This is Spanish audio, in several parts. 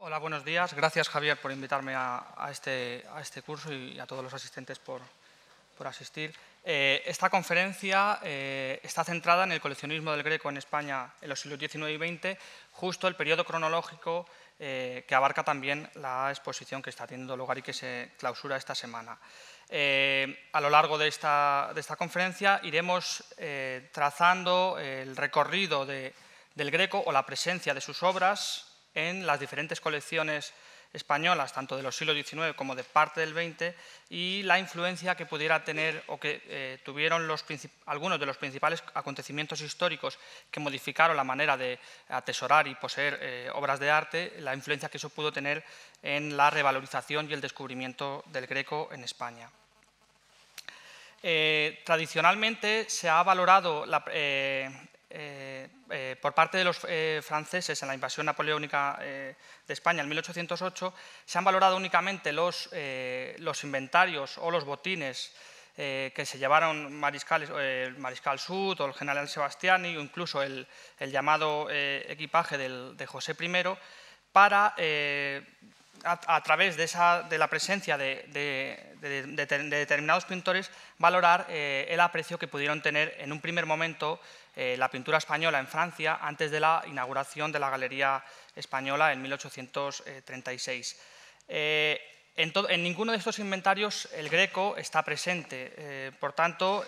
Hola, buenos días. Gracias, Javier, por invitarme a, este, a este, curso y a todos los asistentes por, asistir. Eh, esta conferencia eh, está centrada en el coleccionismo del Greco en España en los siglos XIX y XX, justo el periodo cronológico eh, que abarca también la exposición que está teniendo lugar y que se clausura esta semana. a lo largo de esta, conferencia iremos trazando el recorrido del Greco o la presencia de sus obras en las diferentes colecciones españolas, tanto de los siglos XIX como de parte del XX, y la influencia que pudiera tener o que eh, tuvieron los algunos de los principales acontecimientos históricos que modificaron la manera de atesorar y poseer eh, obras de arte, la influencia que eso pudo tener en la revalorización y el descubrimiento del greco en España. Eh, tradicionalmente se ha valorado la, eh, eh, por parte de los eh, franceses en la invasión napoleónica de España en 1808, se han valorado únicamente los, inventarios o los botines que se llevaron mariscales, el Mariscal Sud o el general Sebastiani o e incluso el, llamado equipaje de José I para, a, través de, esa, de la presencia de, de determinados pintores, valorar el aprecio que pudieron tener en un primer momento eh, la pintura española en Francia antes de la inauguración de la Galería Española en 1836. Eh, en, ninguno de estos inventarios el greco está presente, eh, por tanto,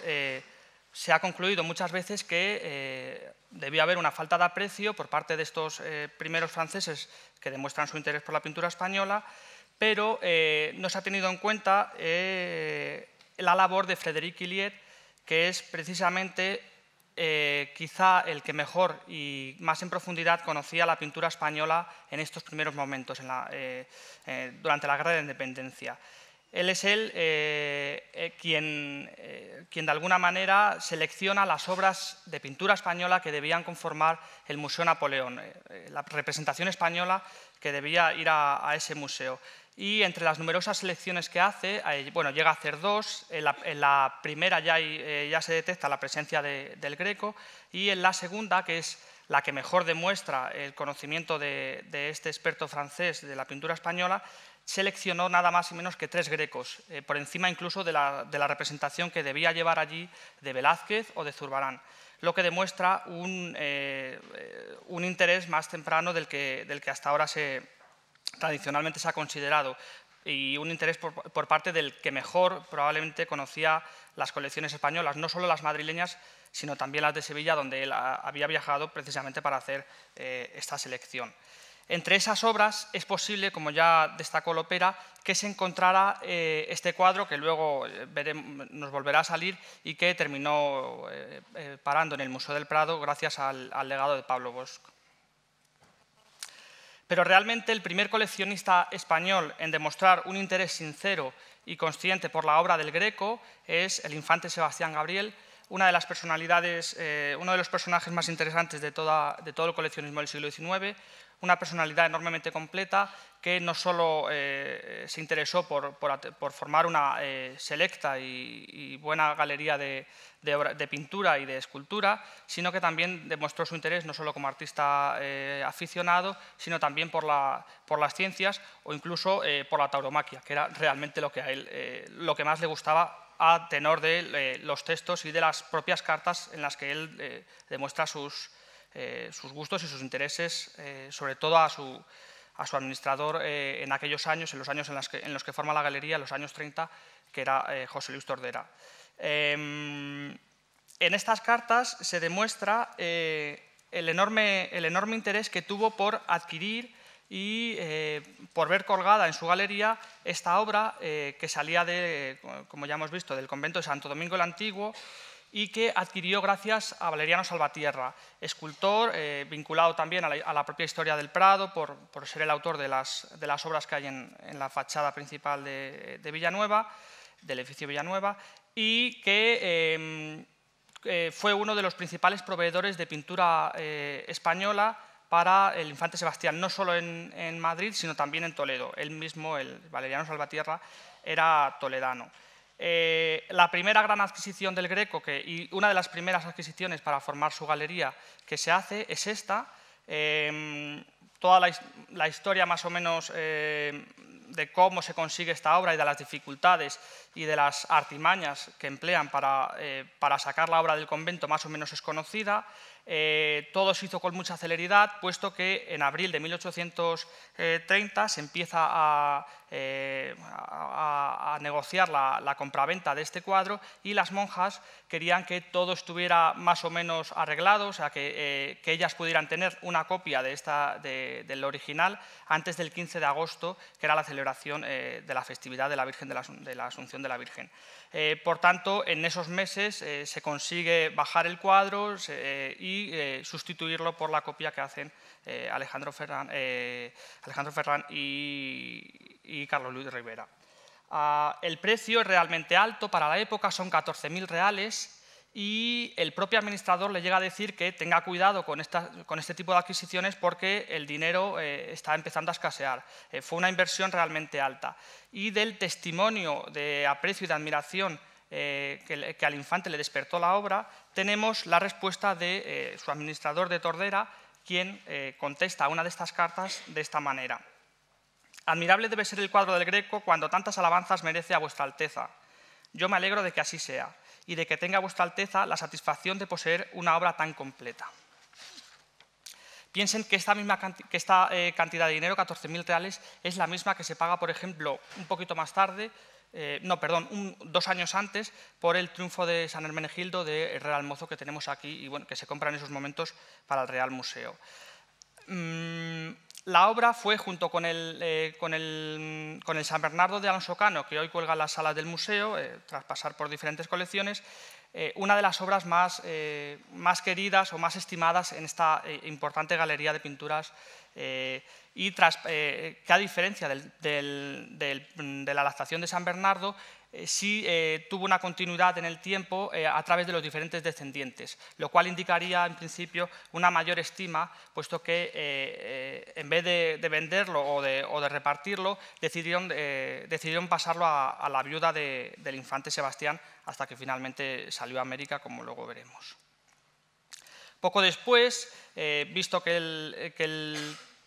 se ha concluido muchas veces que debía haber una falta de aprecio por parte de estos primeros franceses que demuestran su interés por la pintura española, pero no se ha tenido en cuenta la labor de Frédéric Hillier, que es precisamente eh, quizá el que mejor y más en profundidad conocía la pintura española en estos primeros momentos, eh, eh, durante la Guerra de Independencia. Él es él quien, quien, de alguna manera, selecciona las obras de pintura española que debían conformar el Museo Napoleón, la representación española que debía ir a ese museo y entre las numerosas selecciones que hace, bueno, llega a hacer dos, en la, primera ya, hay, eh, ya, se detecta la presencia del greco y en la segunda, que es la que mejor demuestra el conocimiento de, este experto francés de la pintura española, seleccionó nada más y menos que tres grecos, eh, por encima incluso de la, de la, representación que debía llevar allí de Velázquez o de Zurbarán, lo que demuestra un, eh, un interés más temprano del que, del que hasta ahora se, tradicionalmente se ha considerado y un interés por, parte del que mejor probablemente conocía las colecciones españolas, no solo las madrileñas, sino también las de Sevilla, donde él había viajado precisamente para hacer eh, esta selección. Entre esas obras es posible, como ya destacó Lopera, que se encontrara eh, este cuadro que luego eh, nos volverá a salir y que terminó parando en el Museo del Prado gracias al, al legado de Pablo Bosch. Pero realmente el primer coleccionista español en demostrar un interés sincero y consciente por la obra del Greco es el infante Sebastián Gabriel, una de las personalidades, eh, uno de los personajes más interesantes de todo el coleccionismo del siglo XIX, una personalidad enormemente completa que no solo eh, se interesó por, formar una eh, selecta y, buena galería de, pintura y de escultura, sino que también demostró su interés no solo como artista eh, aficionado, sino también por, las ciencias o incluso por la tauromaquia, que era realmente lo que, a él, lo que más le gustaba a tenor de los textos y de las propias cartas en las que él demuestra sus, eh, sus gustos y sus intereses, eh, sobre todo a su, administrador eh, en aquellos años, en los años en, en, los que forma la galería, en los años 30, que era José Luis Tordera. Em, en estas cartas se demuestra el enorme, el, enorme, interés que tuvo por adquirir y por ver colgada en su galería esta obra que salía, de, como ya hemos visto, del convento de Santo Domingo el Antiguo y que adquirió gracias a Valeriano Salvatierra, escultor eh, vinculado también a la, propia historia del Prado por, ser el autor de las, obras que hay en, la fachada principal de, Villanueva, del edificio Villanueva, y que em, eh, fue uno de los principales proveedores de pintura eh, española para el infante Sebastián, no solo en, Madrid, sino también en Toledo. Él mismo, el Valeriano Salvatierra, era toledano. Eh, la primera gran adquisición del Greco que, y una de las primeras adquisiciones para formar su galería que se hace es esta. Em, toda la, historia más o menos eh, de cómo se consigue esta obra y de las dificultades y de las artimañas que emplean para, eh, para sacar la obra del convento más o menos es conocida. todo se hizo con mucha celeridad, puesto que en abril de 1830 se empieza a eh, a, negociar la, compraventa de este cuadro y las monjas querían que todo estuviera más o menos arreglado, o sea, que, eh, ellas pudieran tener una copia de esta, del original antes del 15 de agosto, que era la celebración eh, de la festividad de la Virgen de la, Asunción de la Virgen. por tanto, en esos meses se consigue bajar el cuadro y sustituirlo por la copia que hacen eh, Alejandro, Ferran, eh, y, Carlos Luis Rivera. Ah, el precio es realmente alto para la época, son 14.000 reales y el propio administrador le llega a decir que tenga cuidado con, este tipo de adquisiciones porque el dinero eh, está empezando a escasear. fue una inversión realmente alta. Y del testimonio de aprecio y de admiración que, al infante le despertó la obra, tenemos la respuesta de su administrador de Tordera, quien eh, contesta a una de estas cartas de esta manera. Admirable debe ser el cuadro del Greco cuando tantas alabanzas merece a vuestra Alteza. Yo me alegro de que así sea y de que tenga vuestra Alteza la satisfacción de poseer una obra tan completa. Piensen que esta, misma esta eh, cantidad de dinero, 14.000 reales, es la misma que se paga, por ejemplo, un poquito más tarde eh, no, perdón, dos años antes por el triunfo de San Hermenegildo de Real Mozo que tenemos aquí y que se compra en esos momentos para el Real Museo. Mm, la obra fue, junto con el, eh, mm, con, el, San Bernardo de Alonso Cano, que hoy cuelga en la sala del museo, eh, tras pasar por diferentes colecciones, una de las obras más, más, queridas o más estimadas en esta importante galería de pinturas y eh, que a diferencia de la lactación de San Bernardo, eh, sí eh, tuvo una continuidad en el tiempo a través de los diferentes descendientes, lo cual indicaría en principio una mayor estima, puesto que en vez de, venderlo o de, repartirlo, decidieron, pasarlo a, la viuda del infante Sebastián hasta que finalmente salió a América, como luego veremos. Poco después, visto que el,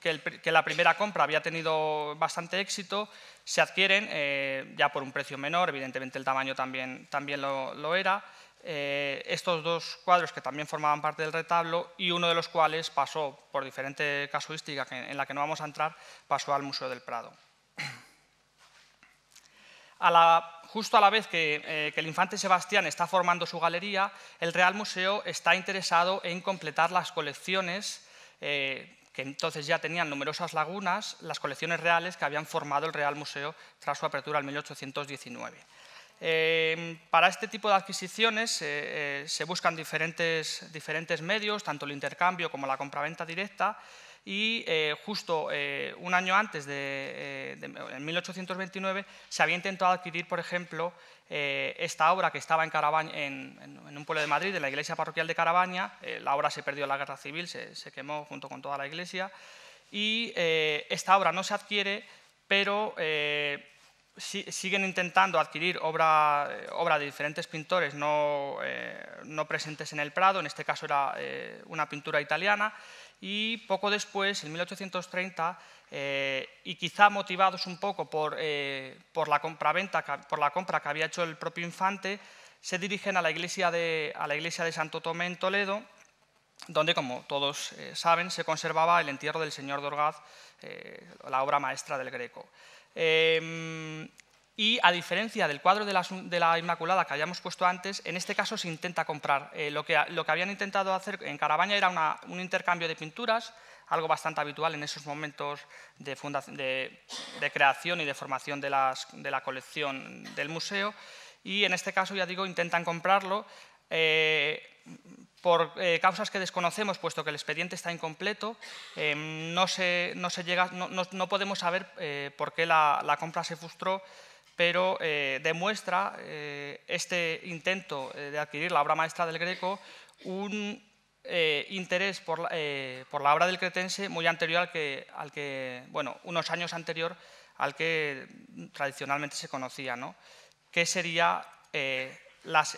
que, la primera compra había tenido bastante éxito, se adquieren eh, ya por un precio menor, evidentemente el tamaño también, también lo, era, eh, estos dos cuadros que también formaban parte del retablo y uno de los cuales pasó, por diferente casuística en la que no vamos a entrar, pasó al Museo del Prado. A la, justo a la vez que, eh, el infante Sebastián está formando su galería, el Real Museo está interesado en completar las colecciones eh, entonces ya tenían numerosas lagunas, las colecciones reales que habían formado el Real Museo tras su apertura en 1819. Eh, para este tipo de adquisiciones eh, eh, se buscan diferentes, diferentes medios, tanto el intercambio como la compraventa directa, y justo un año antes, de, en 1829, se había intentado adquirir, por ejemplo, eh, esta obra que estaba en, Carabaña, en, un pueblo de Madrid, en la iglesia parroquial de Carabaña. Eh, la obra se perdió en la guerra civil, se, quemó junto con toda la iglesia. Y eh, esta obra no se adquiere, pero siguen intentando adquirir obra, obra, de diferentes pintores no, no, presentes en el Prado, en este caso era una pintura italiana. Y poco después, en 1830, eh, y quizá motivados un poco por, eh, la por la compra que había hecho el propio Infante, se dirigen a la iglesia de, a la iglesia de Santo Tomé en Toledo, donde, como todos eh, saben, se conservaba el entierro del señor Dorgaz, la obra maestra del Greco. Em, y a diferencia del cuadro de la, Inmaculada que habíamos puesto antes, en este caso se intenta comprar. Lo que, lo, que, habían intentado hacer en Carabaña era un intercambio de pinturas, algo bastante habitual en esos momentos de, creación y de formación de, la colección del museo. Y en este caso, ya digo, intentan comprarlo eh, por eh, causas que desconocemos, puesto que el expediente está incompleto, eh, no, se, no, se llega, no, podemos saber por qué la, la, compra se frustró, pero demuestra este intento de adquirir la obra maestra del Greco un eh, interés eh, por, la obra del cretense muy anterior al que, bueno, unos años anterior al que tradicionalmente se conocía, ¿no? que sería eh,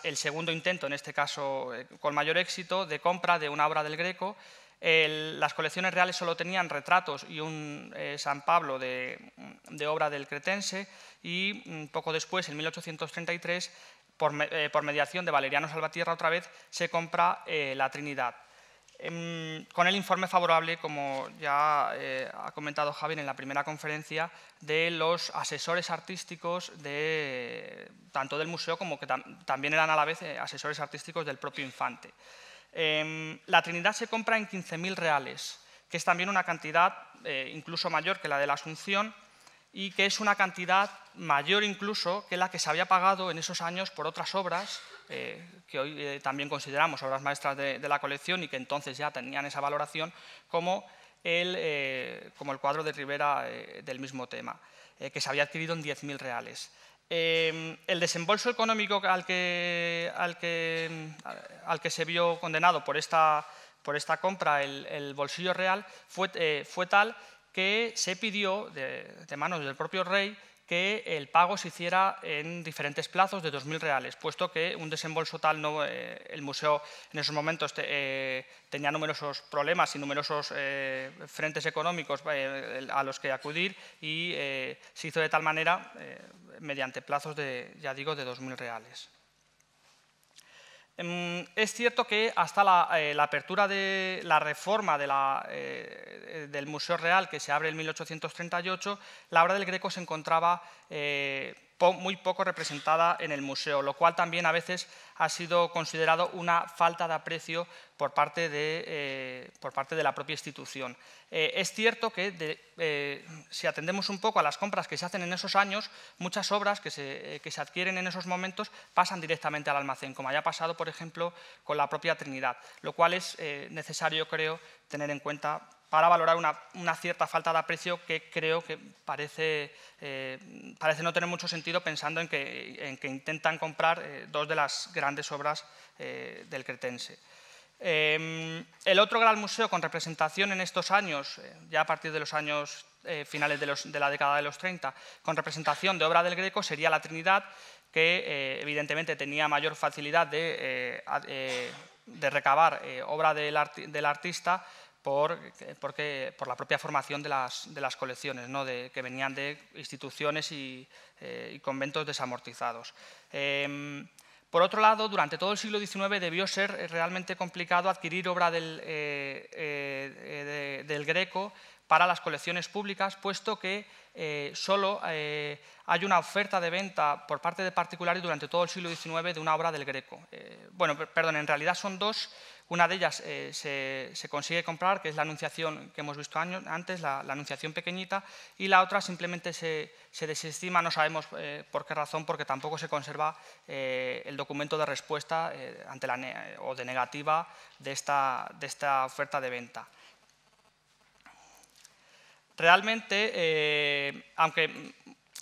el segundo intento, en este caso con mayor éxito, de compra de una obra del Greco. las colecciones reales solo tenían retratos y un San Pablo de, de obra del cretense y mm, poco después, en 1833, eh, por, mediación de Valeriano Salvatierra otra vez, se compra eh, la Trinidad. Em, con el informe favorable, como ya eh, ha comentado Javier en la primera conferencia, de los asesores artísticos de, tanto del museo como que también eran a la vez asesores artísticos del propio infante. Em, la Trinidad se compra en 15.000 reales, que es también una cantidad incluso mayor que la de la Asunción, y que es una cantidad mayor incluso que la que se había pagado en esos años por otras obras eh, que hoy eh, también consideramos obras maestras de, la colección y que entonces ya tenían esa valoración, como el, eh, como el cuadro de Rivera del mismo tema, que se había adquirido en 10.000 reales. el desembolso económico al que, al, que, al que se vio condenado por esta, por esta compra el, bolsillo real fue, fue tal que se pidió de, manos del propio rey que el pago se hiciera en diferentes plazos de 2.000 reales, puesto que un desembolso tal, no, eh, el museo en esos momentos eh, tenía numerosos problemas y numerosos eh, frentes económicos a los que acudir y se hizo de tal manera mediante plazos de, ya digo, de 2.000 reales. Em, es cierto que hasta la, eh, apertura de la reforma eh, del Museo Real, que se abre en 1838, la obra del Greco se encontraba eh, muy poco representada en el museo, lo cual también a veces ha sido considerado una falta de aprecio por parte de, eh, por parte de la propia institución. Eh, es cierto que eh, si atendemos un poco a las compras que se hacen en esos años, muchas obras que se, que se adquieren en esos momentos pasan directamente al almacén, como haya pasado, por ejemplo, con la propia Trinidad, lo cual es necesario, creo, tener en cuenta para valorar una, cierta falta de aprecio que creo que parece, eh, parece no tener mucho sentido pensando en que, intentan comprar eh, dos de las grandes obras eh, del cretense. el otro gran museo con representación en estos años, ya a partir de los años finales de, la década de los 30, con representación de obra del Greco sería la Trinidad, que evidentemente tenía mayor facilidad de, recabar obra del artista, por, porque, por la propia formación de las, de las colecciones, ¿no? que venían de instituciones y, eh, conventos desamortizados. Em, por otro lado, durante todo el siglo XIX debió ser realmente complicado adquirir obra del, eh, eh, del Greco para las colecciones públicas, puesto que solo hay una oferta de venta por parte de particulares durante todo el siglo XIX de una obra del Greco. bueno, perdón, en realidad son dos una de ellas eh, se, consigue comprar, que es la anunciación que hemos visto años, antes, la, anunciación pequeñita, y la otra simplemente se, desestima, no sabemos eh, por qué razón, porque tampoco se conserva eh, el documento de respuesta ante la o de negativa de esta, de esta oferta de venta. Realmente, aunque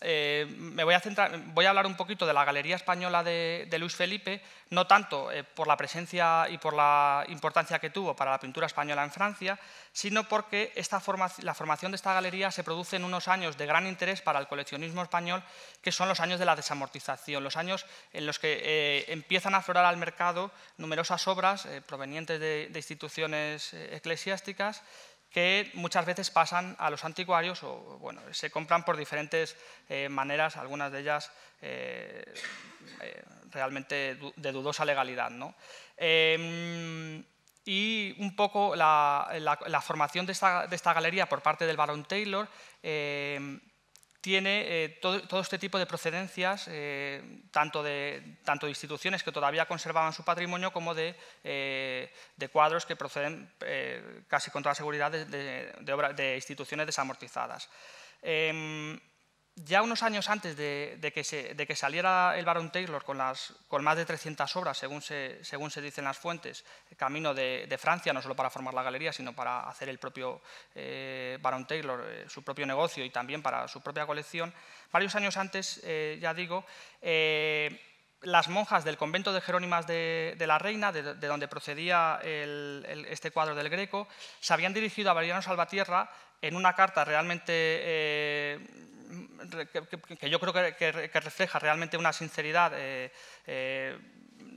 eh, me voy a centrar, voy a hablar un poquito de la Galería Española de, Luis Felipe, no tanto eh, por la presencia y por la importancia que tuvo para la pintura española en Francia, sino porque esta la formación de esta galería se produce en unos años de gran interés para el coleccionismo español, que son los años de la desamortización, los años en los que eh, empiezan a aflorar al mercado numerosas obras provenientes de instituciones eclesiásticas que muchas veces pasan a los anticuarios o bueno, se compran por diferentes eh, maneras, algunas de ellas eh, eh, realmente de dudosa legalidad. Em, y un poco la, formación de esta, de esta, galería por parte del Barón Taylor em, tiene eh, todo, este tipo de procedencias, eh, tanto, de, tanto instituciones que todavía conservaban su patrimonio como de, eh, cuadros que proceden casi con toda seguridad de, de instituciones desamortizadas. Em, ya unos años antes de, que, saliera el Barón Taylor con, más de 300 obras, según se, según se dicen las fuentes, camino de, Francia, no solo para formar la galería, sino para hacer el propio eh, Barón Taylor, eh, su propio negocio y también para su propia colección, varios años antes, eh, ya digo, las monjas del convento de Jerónimas de, la Reina, de, donde procedía este cuadro del Greco, se habían dirigido a Valeriano Salvatierra en una carta realmente eh, que, yo creo que, refleja realmente una sinceridad eh, eh,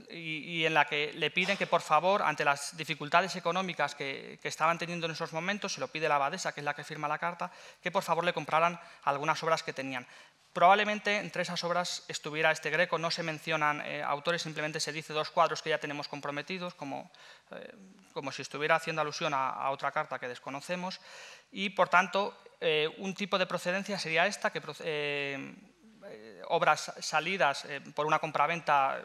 y, y, en la que le piden que, por favor, ante las dificultades económicas que, estaban teniendo en esos momentos, se lo pide la abadesa, que es la que firma la carta, que por favor le compraran algunas obras que tenían. Probablemente entre esas obras estuviera este Greco, no se mencionan eh, autores, simplemente se dice dos cuadros que ya tenemos comprometidos, como, eh, si estuviera haciendo alusión a, otra carta que desconocemos, y por tanto eh, un tipo de procedencia sería esta, que obras salidas por una compraventa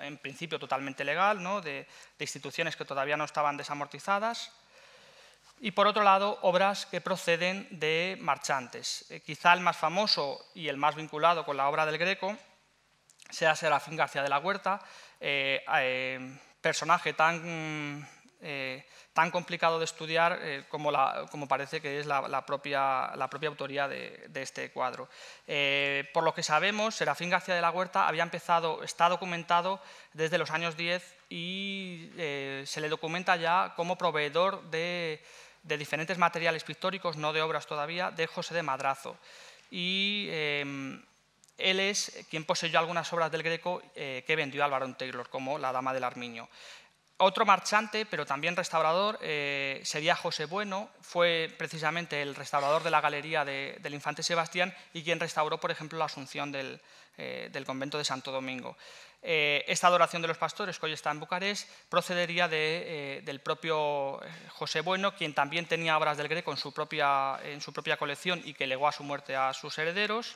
en principio totalmente legal, de instituciones que todavía no estaban desamortizadas, y por otro lado obras que proceden de marchantes. Eh, quizá el más famoso y el más vinculado con la obra del Greco sea Serafín García de la Huerta, eh, eh, personaje tan, tan complicado de estudiar como, como, parece que es la, propia, la propia, autoría de, este cuadro. por lo que sabemos, Serafín García de la Huerta había empezado, está documentado desde los años 10 y se le documenta ya como proveedor de de diferentes materiales pictóricos, no de obras todavía, de José de Madrazo. Y em, él es quien poseyó algunas obras del Greco eh, que vendió al barón Taylor, como La Dama del Armiño. Otro marchante, pero también restaurador, eh, sería José Bueno, fue precisamente el restaurador de la galería del infante Sebastián y quien restauró, por ejemplo, la Asunción del, eh, del convento de Santo Domingo. Eh, esta adoración de los pastores, que hoy está en Bucarest, procedería eh, del propio José Bueno, quien también tenía obras del Greco en su, propia, colección y que legó a su muerte a sus herederos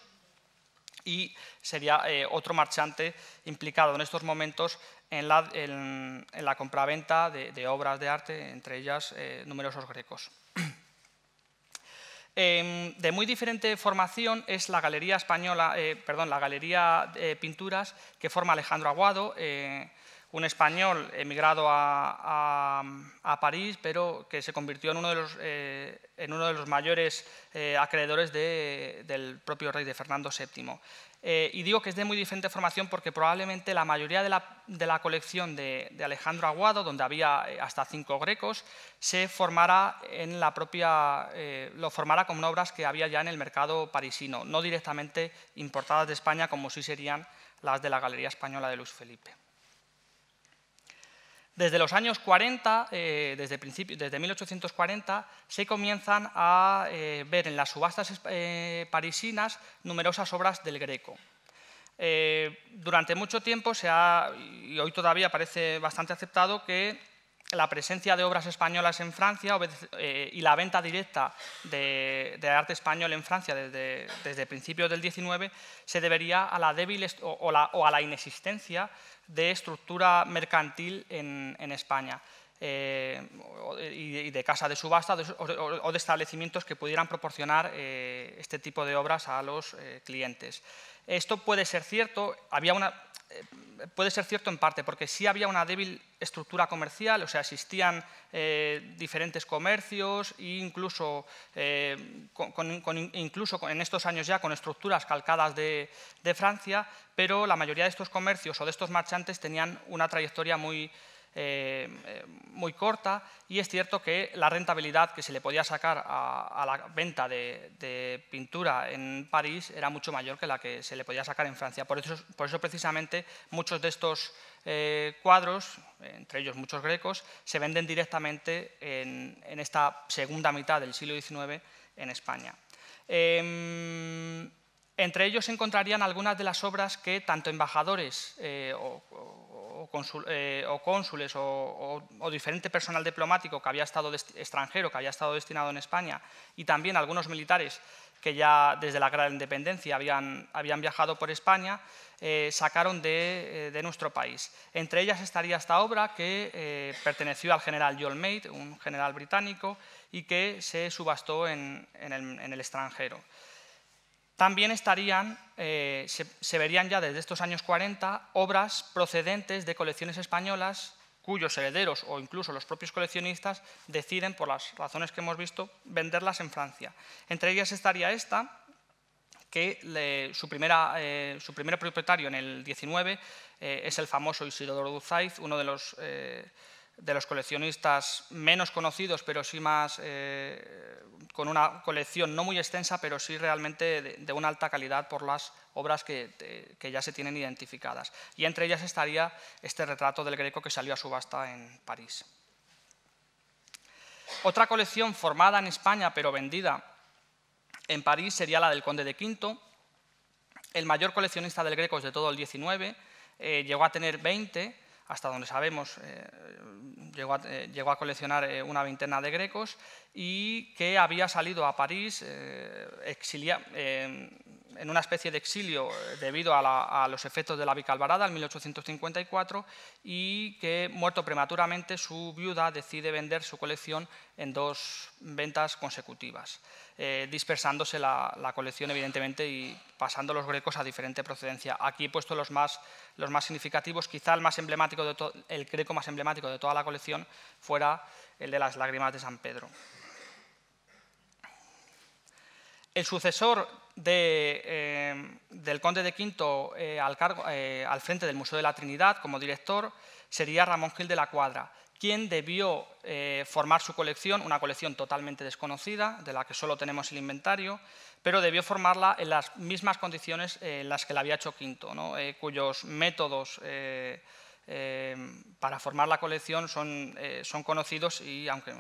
y sería otro marchante implicado en estos momentos en la, compraventa de, obras de arte, entre ellas numerosos grecos. Em, de muy diferente formación es la Galería Española, eh, la Galería de Pinturas que forma Alejandro Aguado, eh, un español emigrado a, París, pero que se convirtió en uno de los, eh, mayores acreedores del propio rey de Fernando VII. Eh, y digo que es de muy diferente formación porque probablemente la mayoría de la, colección de, Alejandro Aguado, donde había eh, hasta cinco grecos, se formara en la propia, eh, lo formara con obras que había ya en el mercado parisino, no directamente importadas de España como sí serían las de la Galería Española de Luis Felipe. Desde los años 40, eh, desde, desde 1840, se comienzan a eh, ver en las subastas eh, parisinas numerosas obras del Greco. durante mucho tiempo se ha, y hoy todavía parece bastante aceptado, que la presencia de obras españolas en Francia eh, y la venta directa de, arte español en Francia desde, principios del XIX se debería a la débil o, a la inexistencia de estructura mercantil en, España eh, y, de casa de subasta o, de establecimientos que pudieran proporcionar eh, este tipo de obras a los clientes. Esto puede ser cierto, había una eh, puede ser cierto en parte, porque sí había una débil estructura comercial, o sea, existían eh, diferentes comercios e incluso, eh, incluso en estos años ya con estructuras calcadas de, de, Francia, pero la mayoría de estos comercios o de estos marchantes tenían una trayectoria muy, eh, muy corta y es cierto que la rentabilidad que se le podía sacar a, la venta de, pintura en París era mucho mayor que la que se le podía sacar en Francia. Por eso, por eso precisamente muchos de estos eh, cuadros, entre ellos muchos grecos, se venden directamente en, esta segunda mitad del siglo XIX en España. Em, entre ellos se encontrarían algunas de las obras que tanto embajadores eh, o, eh, o, cónsules o, diferente personal diplomático que había estado extranjero, que había estado destinado en España, y también algunos militares que ya desde la Gran Independencia habían, habían viajado por España, eh, sacaron eh, de, nuestro país. Entre ellas estaría esta obra que perteneció al general John Maid, un general británico, y que se subastó en el extranjero. También estarían, eh, se, verían ya desde estos años 40 obras procedentes de colecciones españolas cuyos herederos o incluso los propios coleccionistas deciden, por las razones que hemos visto, venderlas en Francia. Entre ellas estaría esta, que su, primera, eh, su, primer propietario en el 19 eh, es el famoso Isidoro Duzaiz, uno de los de los coleccionistas menos conocidos, pero sí más eh, con una colección no muy extensa, pero sí realmente de, una alta calidad por las obras que, ya se tienen identificadas. Y entre ellas estaría este retrato del Greco que salió a subasta en París. Otra colección formada en España, pero vendida en París, sería la del Conde de Quinto, el mayor coleccionista del Greco de todo el XIX, eh, llegó a tener 20 hasta donde sabemos, eh, llegó, a, eh, llegó, a, coleccionar eh, una veintena de grecos y que había salido a París exiliado en una especie de exilio eh, debido a, los efectos de la bicalvarada en 1854 y que, muerto prematuramente, su viuda decide vender su colección en dos ventas consecutivas, eh, dispersándose la, colección, evidentemente, y pasando los grecos a diferente procedencia. Aquí he puesto los más, los más significativos, quizá el, más emblemático de el greco más emblemático de toda la colección fuera el de las lágrimas de San Pedro. El sucesor eh, del conde de Quinto eh, eh, al, frente del Museo de la Trinidad como director sería Ramón Gil de la Cuadra, quien debió formar su colección, una colección totalmente desconocida, de la que solo tenemos el inventario, pero debió formarla en las mismas condiciones en las que la había hecho Quinto, cuyos métodos eh, para formar la colección son, eh, son conocidos y, aunque,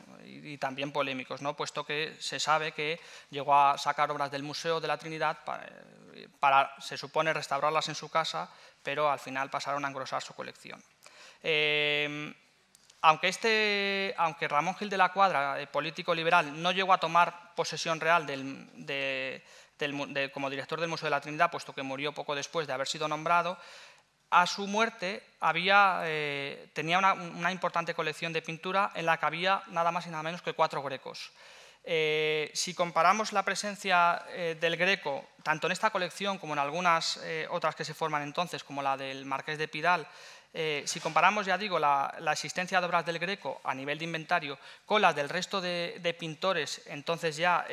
también polémicos, ¿no? puesto que se sabe que llegó a sacar obras del Museo de la Trinidad eh, para, se supone, restaurarlas en su casa, pero al final pasaron a engrosar su colección. aunque, este, aunque Ramón Gil de la Cuadra, político liberal, no llegó a tomar posesión real del, como director del Museo de la Trinidad, puesto que murió poco después de haber sido nombrado, a su muerte había, eh, tenía una, importante colección de pintura en la que había nada más y nada menos que cuatro grecos. Eh, si comparamos la presencia eh, del greco, tanto en esta colección como en algunas otras que se forman entonces, como la del Marqués de Pidal, si comparamos, ya digo, la, existencia de obras del greco a nivel de inventario con las del resto de pintores, entonces ya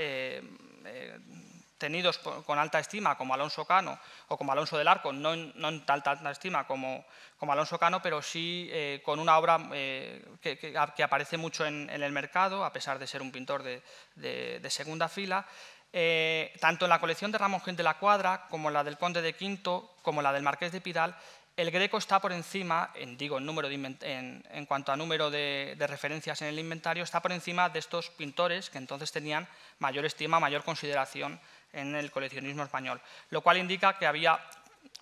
tenidos con alta estima, como Alonso Cano o como Alonso del Arco, no en, tal, alta estima como, como, Alonso Cano, pero sí eh, con una obra eh, que, aparece mucho en, el mercado, a pesar de ser un pintor de, segunda fila. Eh, tanto en la colección de Ramón Gil de la Cuadra, como en la del Conde de Quinto, como en la del Marqués de Pidal, el Greco está por encima, en, digo, en, número en, cuanto a número de, referencias en el inventario, está por encima de estos pintores que entonces tenían mayor estima, mayor consideración en el coleccionismo español, lo cual indica que había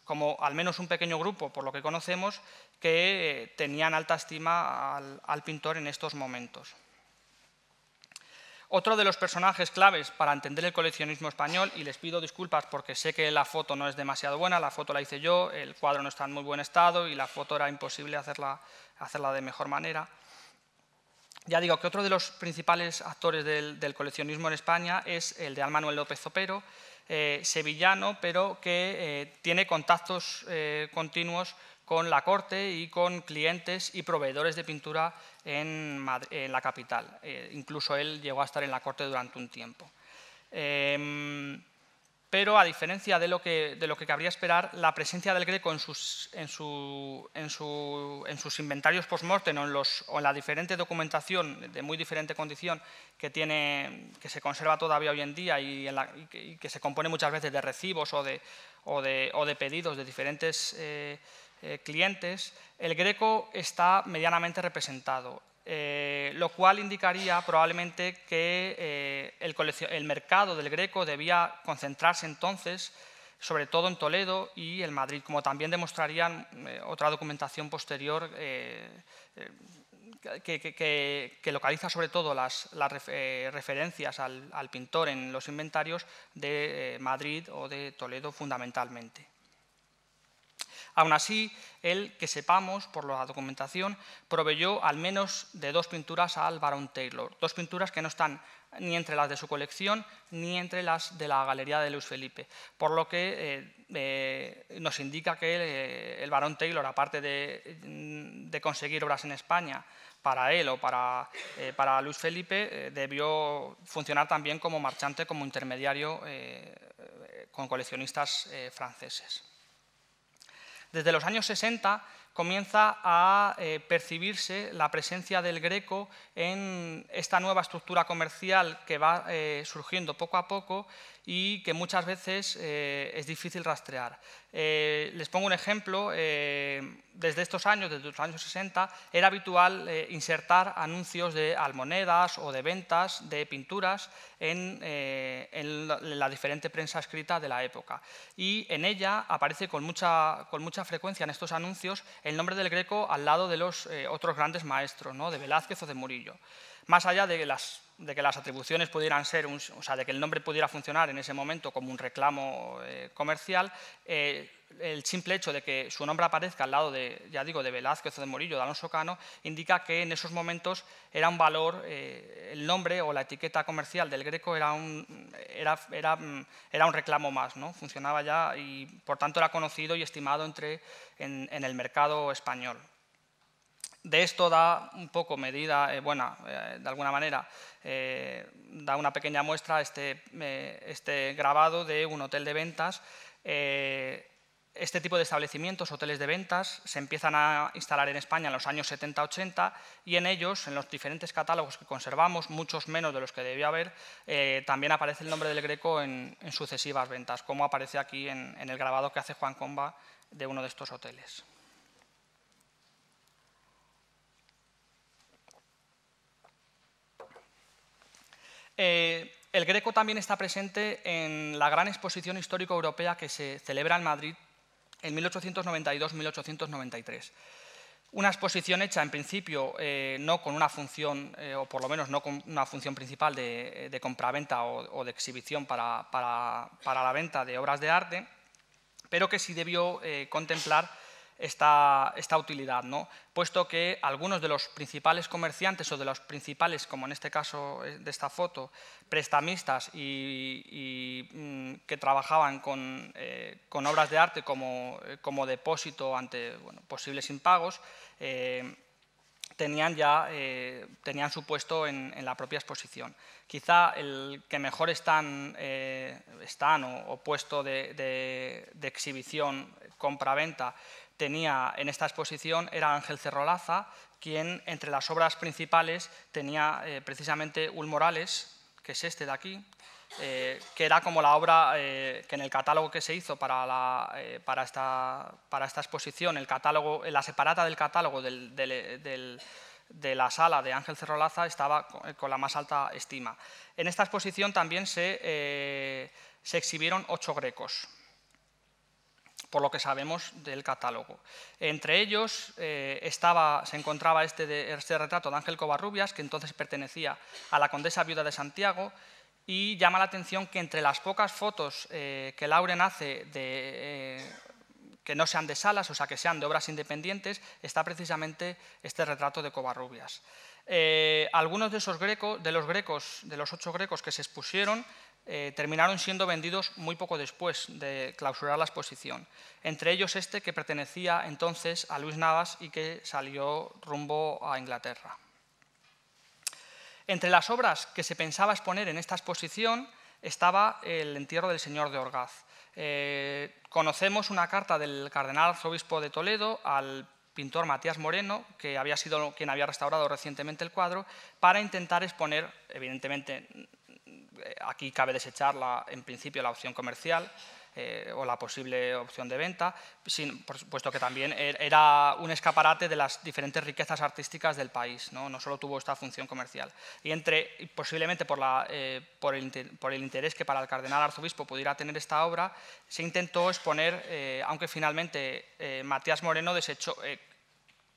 como al menos un pequeño grupo, por lo que conocemos, que eh, tenían alta estima al, pintor en estos momentos. Otro de los personajes claves para entender el coleccionismo español, y les pido disculpas porque sé que la foto no es demasiado buena, la foto la hice yo, el cuadro no está en muy buen estado y la foto era imposible hacerla de mejor manera, ya digo que otro de los principales actores del, coleccionismo en España es el de Manuel López Zopero, eh, sevillano, pero que eh, tiene contactos eh, continuos con la corte y con clientes y proveedores de pintura en, en la capital. incluso él llegó a estar en la corte durante un tiempo. Em, pero a diferencia de lo que, de lo que cabría esperar, la presencia del Greco en sus, en su, en sus inventarios post-mortem o, en o la diferente documentación de muy diferente condición que, tiene, que se conserva todavía hoy en día y, que, se compone muchas veces de recibos o de, o de, pedidos de diferentes eh, eh, clientes, el Greco está medianamente representado. Eh, lo cual indicaría probablemente que eh, el, mercado del Greco debía concentrarse entonces sobre todo en Toledo y en Madrid, como también demostraría eh, otra documentación posterior que, localiza sobre todo las, referencias al, pintor en los inventarios de Madrid o de Toledo fundamentalmente. Aún así, él, que sepamos por la documentación, proveyó al menos de dos pinturas al Barón Taylor, dos pinturas que no están ni entre las de su colección ni entre las de la Galería de Luis Felipe, por lo que eh, eh, nos indica que eh, el, Barón Taylor, aparte mm, de, conseguir obras en España para él o para Luis Felipe, debió funcionar también como marchante, como intermediario con coleccionistas franceses. Desde los años 60 comienza a eh, percibirse la presencia del Greco en esta nueva estructura comercial que va eh, surgiendo poco a poco y que muchas veces eh, es difícil rastrear. les pongo un ejemplo, desde estos años, desde los años 60, era habitual insertar anuncios de almonedas o de ventas de pinturas en, la, diferente prensa escrita de la época. Y en ella aparece con mucha, con mucha frecuencia en estos anuncios el nombre del Greco al lado de los eh, otros grandes maestros, ¿no? de Velázquez o de Murillo. Más allá de, que las atribuciones pudieran ser, o sea, de que el nombre pudiera funcionar en ese momento como un reclamo eh, comercial, eh, el simple hecho de que su nombre aparezca al lado de, ya digo, de Velázquez o de Morillo, de Alonso Cano, indica que en esos momentos era un valor, eh, el nombre o la etiqueta comercial del Greco era un, mm, era, un reclamo más, ¿no? funcionaba ya y por tanto era conocido y estimado entre, en el mercado español. De esto da un poco medida, eh, bueno, eh, de alguna manera, eh, da una pequeña muestra este, este, grabado de un hotel de ventas. este tipo de establecimientos, hoteles de ventas, se empiezan a instalar en España en los años 70-80 y en ellos, en los diferentes catálogos que conservamos, muchos menos de los que debió haber, también aparece el nombre del Greco en, sucesivas ventas, como aparece aquí en el grabado que hace Juan Comba de uno de estos hoteles. Eh, el Greco también está presente en la gran exposición histórico europea que se celebra en Madrid en 1892-1893. Una exposición hecha, en principio, eh, no con una función, eh, o por lo menos no con una función principal de, de compraventa o, de exhibición para, la venta de obras de arte, pero que sí debió contemplar esta, utilidad, ¿no? puesto que algunos de los principales comerciantes o de los principales, como en este caso eh, de esta foto, prestamistas y, mm, que trabajaban eh, con, obras de arte como, eh, depósito ante posibles impagos, tenían ya tenían su puesto en, la propia exposición. Quizá el que mejor están, están o, puesto de exhibición, compra-venta, tenía en esta exposición era Ángel Cerrolaza, quien entre las obras principales tenía eh, precisamente Ul Morales, que es este de aquí, eh, que era como la obra eh, que en el catálogo que se hizo para, esta, exposición, el catálogo, la separata del catálogo de la sala de Ángel Cerrolaza estaba con, la más alta estima. En esta exposición también se, se exhibieron ocho grecos, por lo que sabemos del catálogo. Entre ellos eh, estaba, se encontraba este, este retrato de Ángel Covarrubias, que entonces pertenecía a la condesa viuda de Santiago, y llama la atención que entre las pocas fotos eh, que Lauren hace eh, que no sean de salas, o sea, que sean de obras independientes, está precisamente este retrato de Covarrubias. algunos de, esos de los grecos, de los ocho grecos que se expusieron, eh, terminaron siendo vendidos muy poco después de clausurar la exposición, entre ellos este que pertenecía entonces a Luis Navas y que salió rumbo a Inglaterra. Entre las obras que se pensaba exponer en esta exposición estaba El entierro del señor de Orgaz. Eh, conocemos una carta del cardenal arzobispo de Toledo al pintor Matías Moreno, que había sido quien había restaurado recientemente el cuadro, para intentar exponer, evidentemente eh, aquí cabe desechar en principio la opción comercial eh, o la posible opción de venta, sin, por, puesto que también er, era un escaparate de las diferentes riquezas artísticas del país, no, solo tuvo esta función comercial. Y entre, posiblemente por, la, eh, por, el, interés que para el cardenal arzobispo pudiera tener esta obra, se intentó exponer, aunque finalmente Matías Moreno desechó,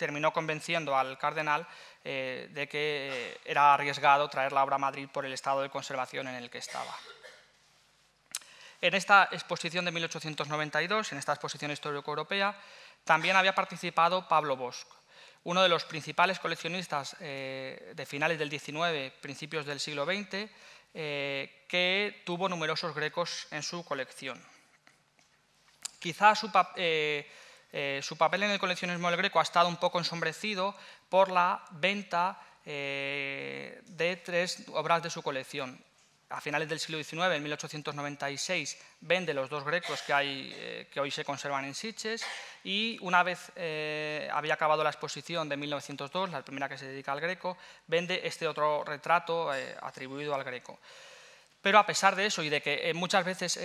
terminó convenciendo al cardenal eh, de que eh, era arriesgado traer la obra a Madrid por el estado de conservación en el que estaba. En esta exposición de 1892, en esta exposición histórico-europea, también había participado Pablo Bosch, uno de los principales coleccionistas eh, de finales del XIX, principios del siglo XX, que tuvo numerosos grecos en su colección. Quizá su, eh, eh, su papel en el coleccionismo del Greco ha estado un poco ensombrecido por la venta eh, de tres obras de su colección. A finales del siglo XIX, en 1896, vende los dos grecos que, hay, eh, que hoy se conservan en Sitges y una vez había acabado la exposición de 1902, la primera que se dedica al greco, vende este otro retrato atribuido al greco. Pero a pesar de eso y de que muchas veces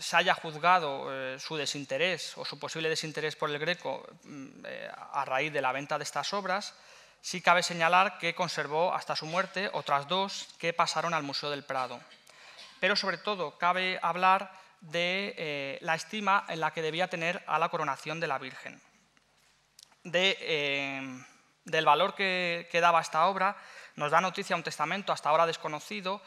se haya juzgado eh, su desinterés o su posible desinterés por el Greco mm, eh, a raíz de la venta de estas obras, sí cabe señalar que conservó hasta su muerte otras dos que pasaron al Museo del Prado. Pero sobre todo cabe hablar de eh, la estima en la que debía tener a la coronación de la Virgen. del valor que, que daba esta obra nos da noticia un testamento hasta ahora desconocido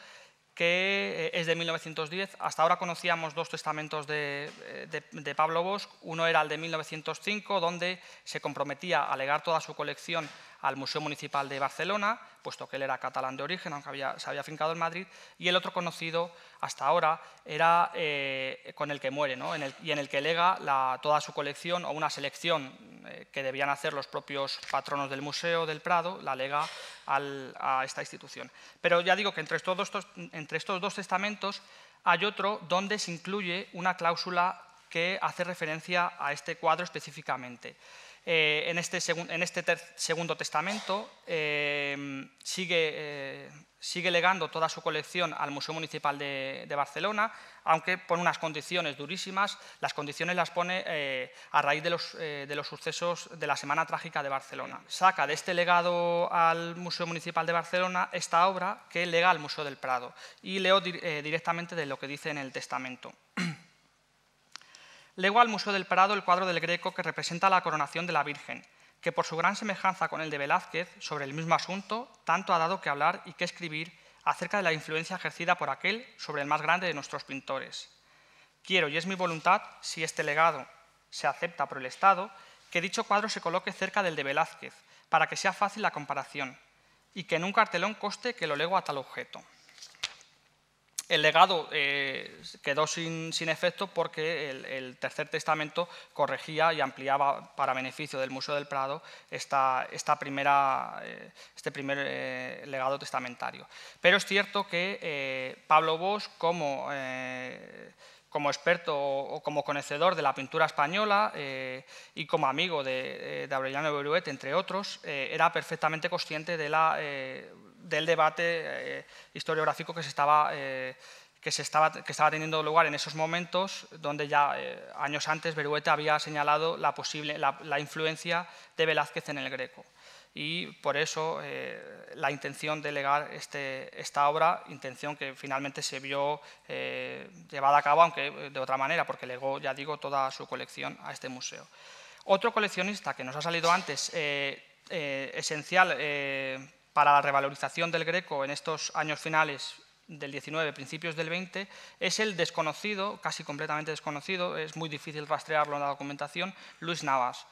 que eh, es de 1910. Hasta ahora conocíamos dos testamentos eh, de, Pablo Bosch. Uno era el de 1905, donde se comprometía a legar toda su colección al Museo Municipal de Barcelona, puesto que él era catalán de origen, aunque se había fincado en Madrid, y el otro conocido hasta ahora era eh, con el que muere, y en el que lega toda su colección o una selección eh, que debían hacer los propios patronos del Museo del Prado, la lega a esta institución. Pero ya digo que entre estos, entre estos dos testamentos hay otro donde se incluye una cláusula que hace referencia a este cuadro específicamente. Eh, en este, este Segundo Testamento eh, eh, sigue, legando toda su colección al Museo Municipal de, Barcelona, aunque pone unas condiciones durísimas. Las condiciones las pone a raíz de los, de los sucesos de la Semana Trágica de Barcelona. Saca de este legado al Museo Municipal de Barcelona esta obra que lega al Museo del Prado y leo directamente de lo que dice en el Testamento. «Lego al Museo del Prado el cuadro del Greco que representa la coronación de la Virgen, que por su gran semejanza con el de Velázquez sobre el mismo asunto, tanto ha dado que hablar y que escribir acerca de la influencia ejercida por aquel sobre el más grande de nuestros pintores. Quiero, y es mi voluntad, si este legado se acepta por el Estado, que dicho cuadro se coloque cerca del de Velázquez, para que sea fácil la comparación, y que en un cartelón coste que lo lego a tal objeto el legado eh, quedó sin, efecto porque el, Tercer Testamento corregía y ampliaba para beneficio del Museo del Prado esta, esta primera, eh, este primer eh, legado testamentario. Pero es cierto que Pablo Bosch, como como experto o, como conocedor de la pintura española eh, y como amigo de, eh, de Aureliano Beruete, entre otros, eh, era perfectamente consciente del debate historiográfico que estaba... que, se estaba, teniendo lugar en esos momentos, donde ya años antes Beruete había señalado posible, la influencia de Velázquez en el Greco y por eso eh, la intención de legar este, esta obra, intención que finalmente se vio eh, llevada a cabo, aunque eh, de otra manera, porque legó, ya digo, toda su colección a este museo. Otro coleccionista que nos ha salido antes, esencial para la revalorización del Greco en estos años finales del 19, principios del 20, es el desconocido, casi completamente desconocido, es muy difícil rastrearlo en la documentación, Luis Navas.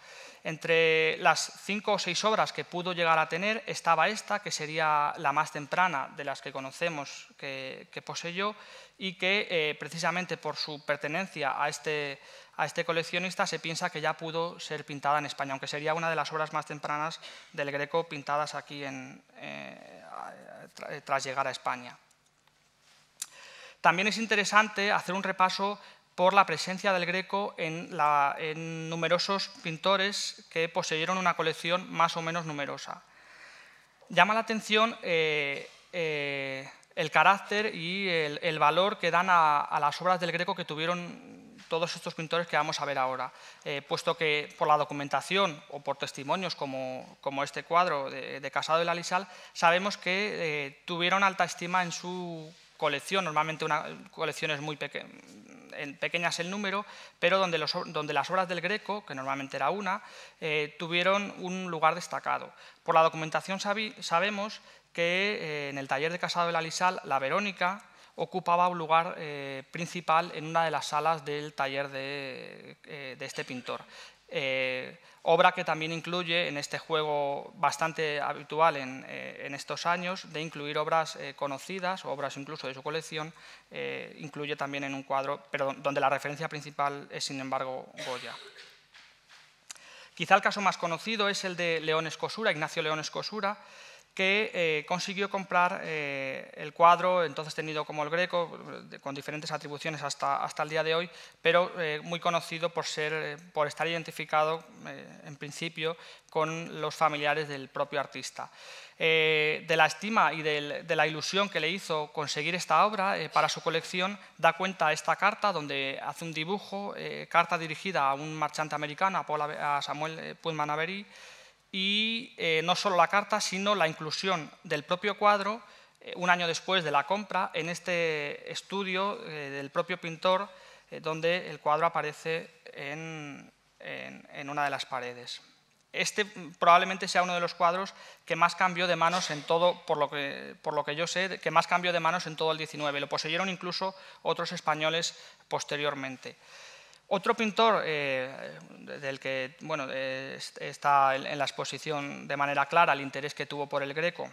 Entre las cinco o seis obras que pudo llegar a tener estaba esta, que sería la más temprana de las que conocemos que, poseyó y que eh, precisamente por su pertenencia a este, a este coleccionista se piensa que ya pudo ser pintada en España, aunque sería una de las obras más tempranas del Greco pintadas aquí en, eh, tras llegar a España. También es interesante hacer un repaso por la presencia del Greco en, numerosos pintores que poseyeron una colección más o menos numerosa. Llama la atención eh, eh, el carácter y el, valor que dan a, las obras del Greco que tuvieron todos estos pintores que vamos a ver ahora, eh, puesto que por la documentación o por testimonios como, este cuadro de, Casado y Lalisal, sabemos que tuvieron alta estima en su colección, normalmente una colección es muy pequeña, en pequeñas el número, pero donde, donde, las obras del Greco, que normalmente era una, eh, tuvieron un lugar destacado. Por la documentación sabemos que eh, en el taller de Casado de la Lisal, la Verónica ocupaba un lugar eh, principal en una de las salas del taller de este pintor. Eh, obra que también incluye en este juego bastante habitual en, eh, estos años de incluir obras eh, conocidas obras incluso de su colección, incluye también en un cuadro, pero donde la referencia principal es sin embargo Goya. Quizá el caso más conocido es el de León Escosura, Ignacio León Escosura, que eh, consiguió comprar eh, el cuadro, entonces tenido como el greco, con diferentes atribuciones hasta, hasta el día de hoy, pero eh, muy conocido por, ser, por estar identificado, en principio, con los familiares del propio artista. de la estima y de la ilusión que le hizo conseguir esta obra para su colección, da cuenta esta carta donde hace un dibujo, carta dirigida a un marchante americano, a, Samuel Pullman Avery, y eh, no solo la carta, sino la inclusión del propio cuadro eh, un año después de la compra en este estudio eh, del propio pintor, donde el cuadro aparece en, en, una de las paredes. Este probablemente sea uno de los cuadros que más cambió de manos en todo, por lo que, por lo que yo sé, que más cambió de manos en todo el XIX. Lo poseyeron incluso otros españoles posteriormente. Otro pintor eh, del que bueno, está en la exposición de manera clara el interés que tuvo por el Greco,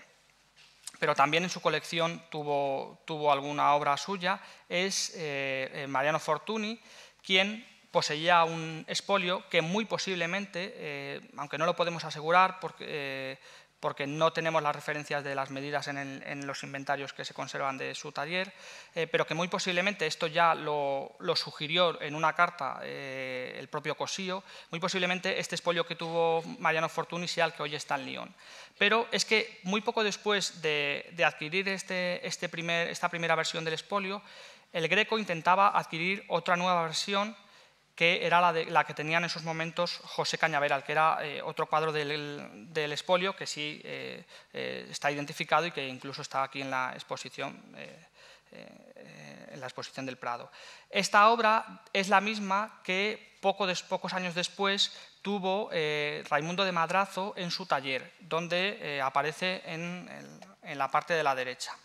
pero también en su colección tuvo, tuvo alguna obra suya, es eh, eh, Mariano Fortuny, quien poseía un espolio que muy posiblemente, aunque no lo podemos asegurar, porque porque no tenemos las referencias de las medidas en, los inventarios que se conservan de su taller, eh, pero que muy posiblemente, esto ya lo, sugirió en una carta eh, el propio Cosío, muy posiblemente este espolio que tuvo Mariano Fortuny sea el que hoy está en Lyon. Pero es que muy poco después de, adquirir este, este esta primera versión del espolio, el Greco intentaba adquirir otra nueva versión que era la, que tenía en esos momentos José Cañaveral, que era eh, otro cuadro del, del, espolio que sí eh, eh, está identificado y que incluso está aquí en la exposición. en la exposición del Prado. Esta obra es la misma que poco pocos años después tuvo Raimundo de Madrazo en su taller, donde aparece en la parte de la derecha.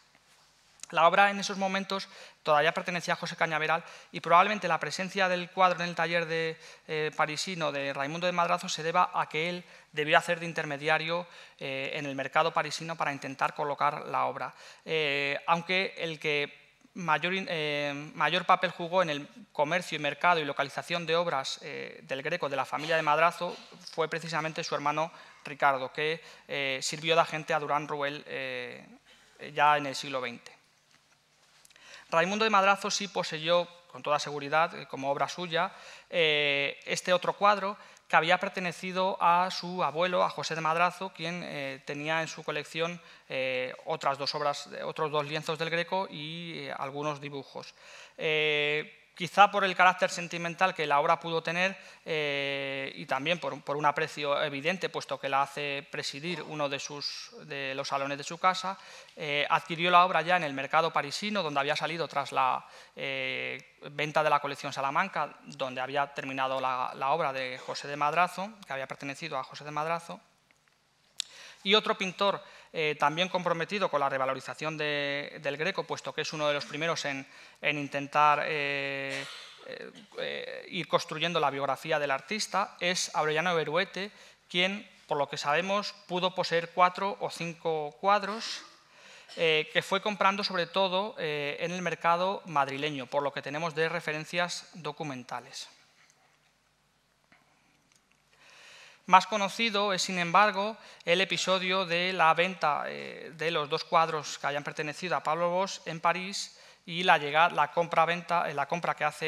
La obra en esos momentos todavía pertenecía a José Cañaveral y probablemente la presencia del cuadro en el taller de, eh, parisino de Raimundo de Madrazo se deba a que él debió hacer de intermediario eh, en el mercado parisino para intentar colocar la obra. Eh, aunque el que Mayor, papel jugó en el comercio y mercado y localización de obras del Greco de la familia de Madrazo fue precisamente su hermano Ricardo, que sirvió de agente a Durán Ruel ya en el siglo XX. Raimundo de Madrazo sí poseyó, con toda seguridad, eh, como obra suya, eh, este otro cuadro que había pertenecido a su abuelo, a José de Madrazo, quien eh, tenía en su colección otras dos obras, otros dos lienzos del Greco y algunos dibujos. Quizá por el carácter sentimental que la obra pudo tener eh, y también por, un aprecio evidente, puesto que la hace presidir uno de, los salones de su casa, eh, adquirió la obra ya en el mercado parisino, donde había salido tras la eh, venta de la colección Salamanca, donde había terminado la, la obra de José de Madrazo, que había pertenecido a José de Madrazo. Y otro pintor eh, también comprometido con la revalorización del Greco, puesto que es uno de los primeros en, intentar eh, eh, ir construyendo la biografía del artista, es Aureliano Beruete, quien, por lo que sabemos, pudo poseer cuatro o cinco cuadros que fue comprando sobre todo en el mercado madrileño, por lo que tenemos de referencias documentales. Más conocido es, sin embargo, el episodio de la venta eh, de los dos cuadros que hayan pertenecido a Pablo Bosch en París y la, la compra eh, la compra que hace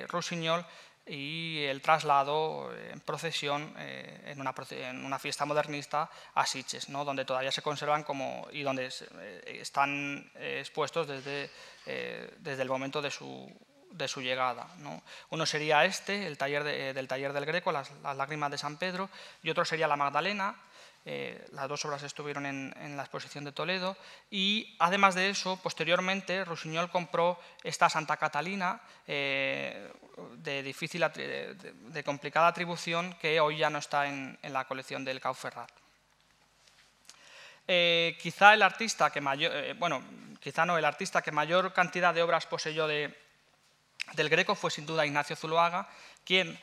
eh, Roussignol y el traslado en procesión en una, en, una, fiesta modernista a Siches, ¿no? donde todavía se conservan como, y donde están expuestos desde, desde el momento de su de su llegada. Uno sería este, el taller eh, del taller del Greco, las, lágrimas de San Pedro, y otro sería la Magdalena. Eh, las dos obras estuvieron en, la exposición de Toledo. Y además de eso, posteriormente, Rusiñol compró esta Santa Catalina eh, de, difícil, de, complicada atribución que hoy ya no está en, la colección del Cauferrat. quizá el artista que bueno, quizá no, el artista que mayor cantidad de obras poseyó de, del Greco fue sin duda Ignacio Zuloaga, quien,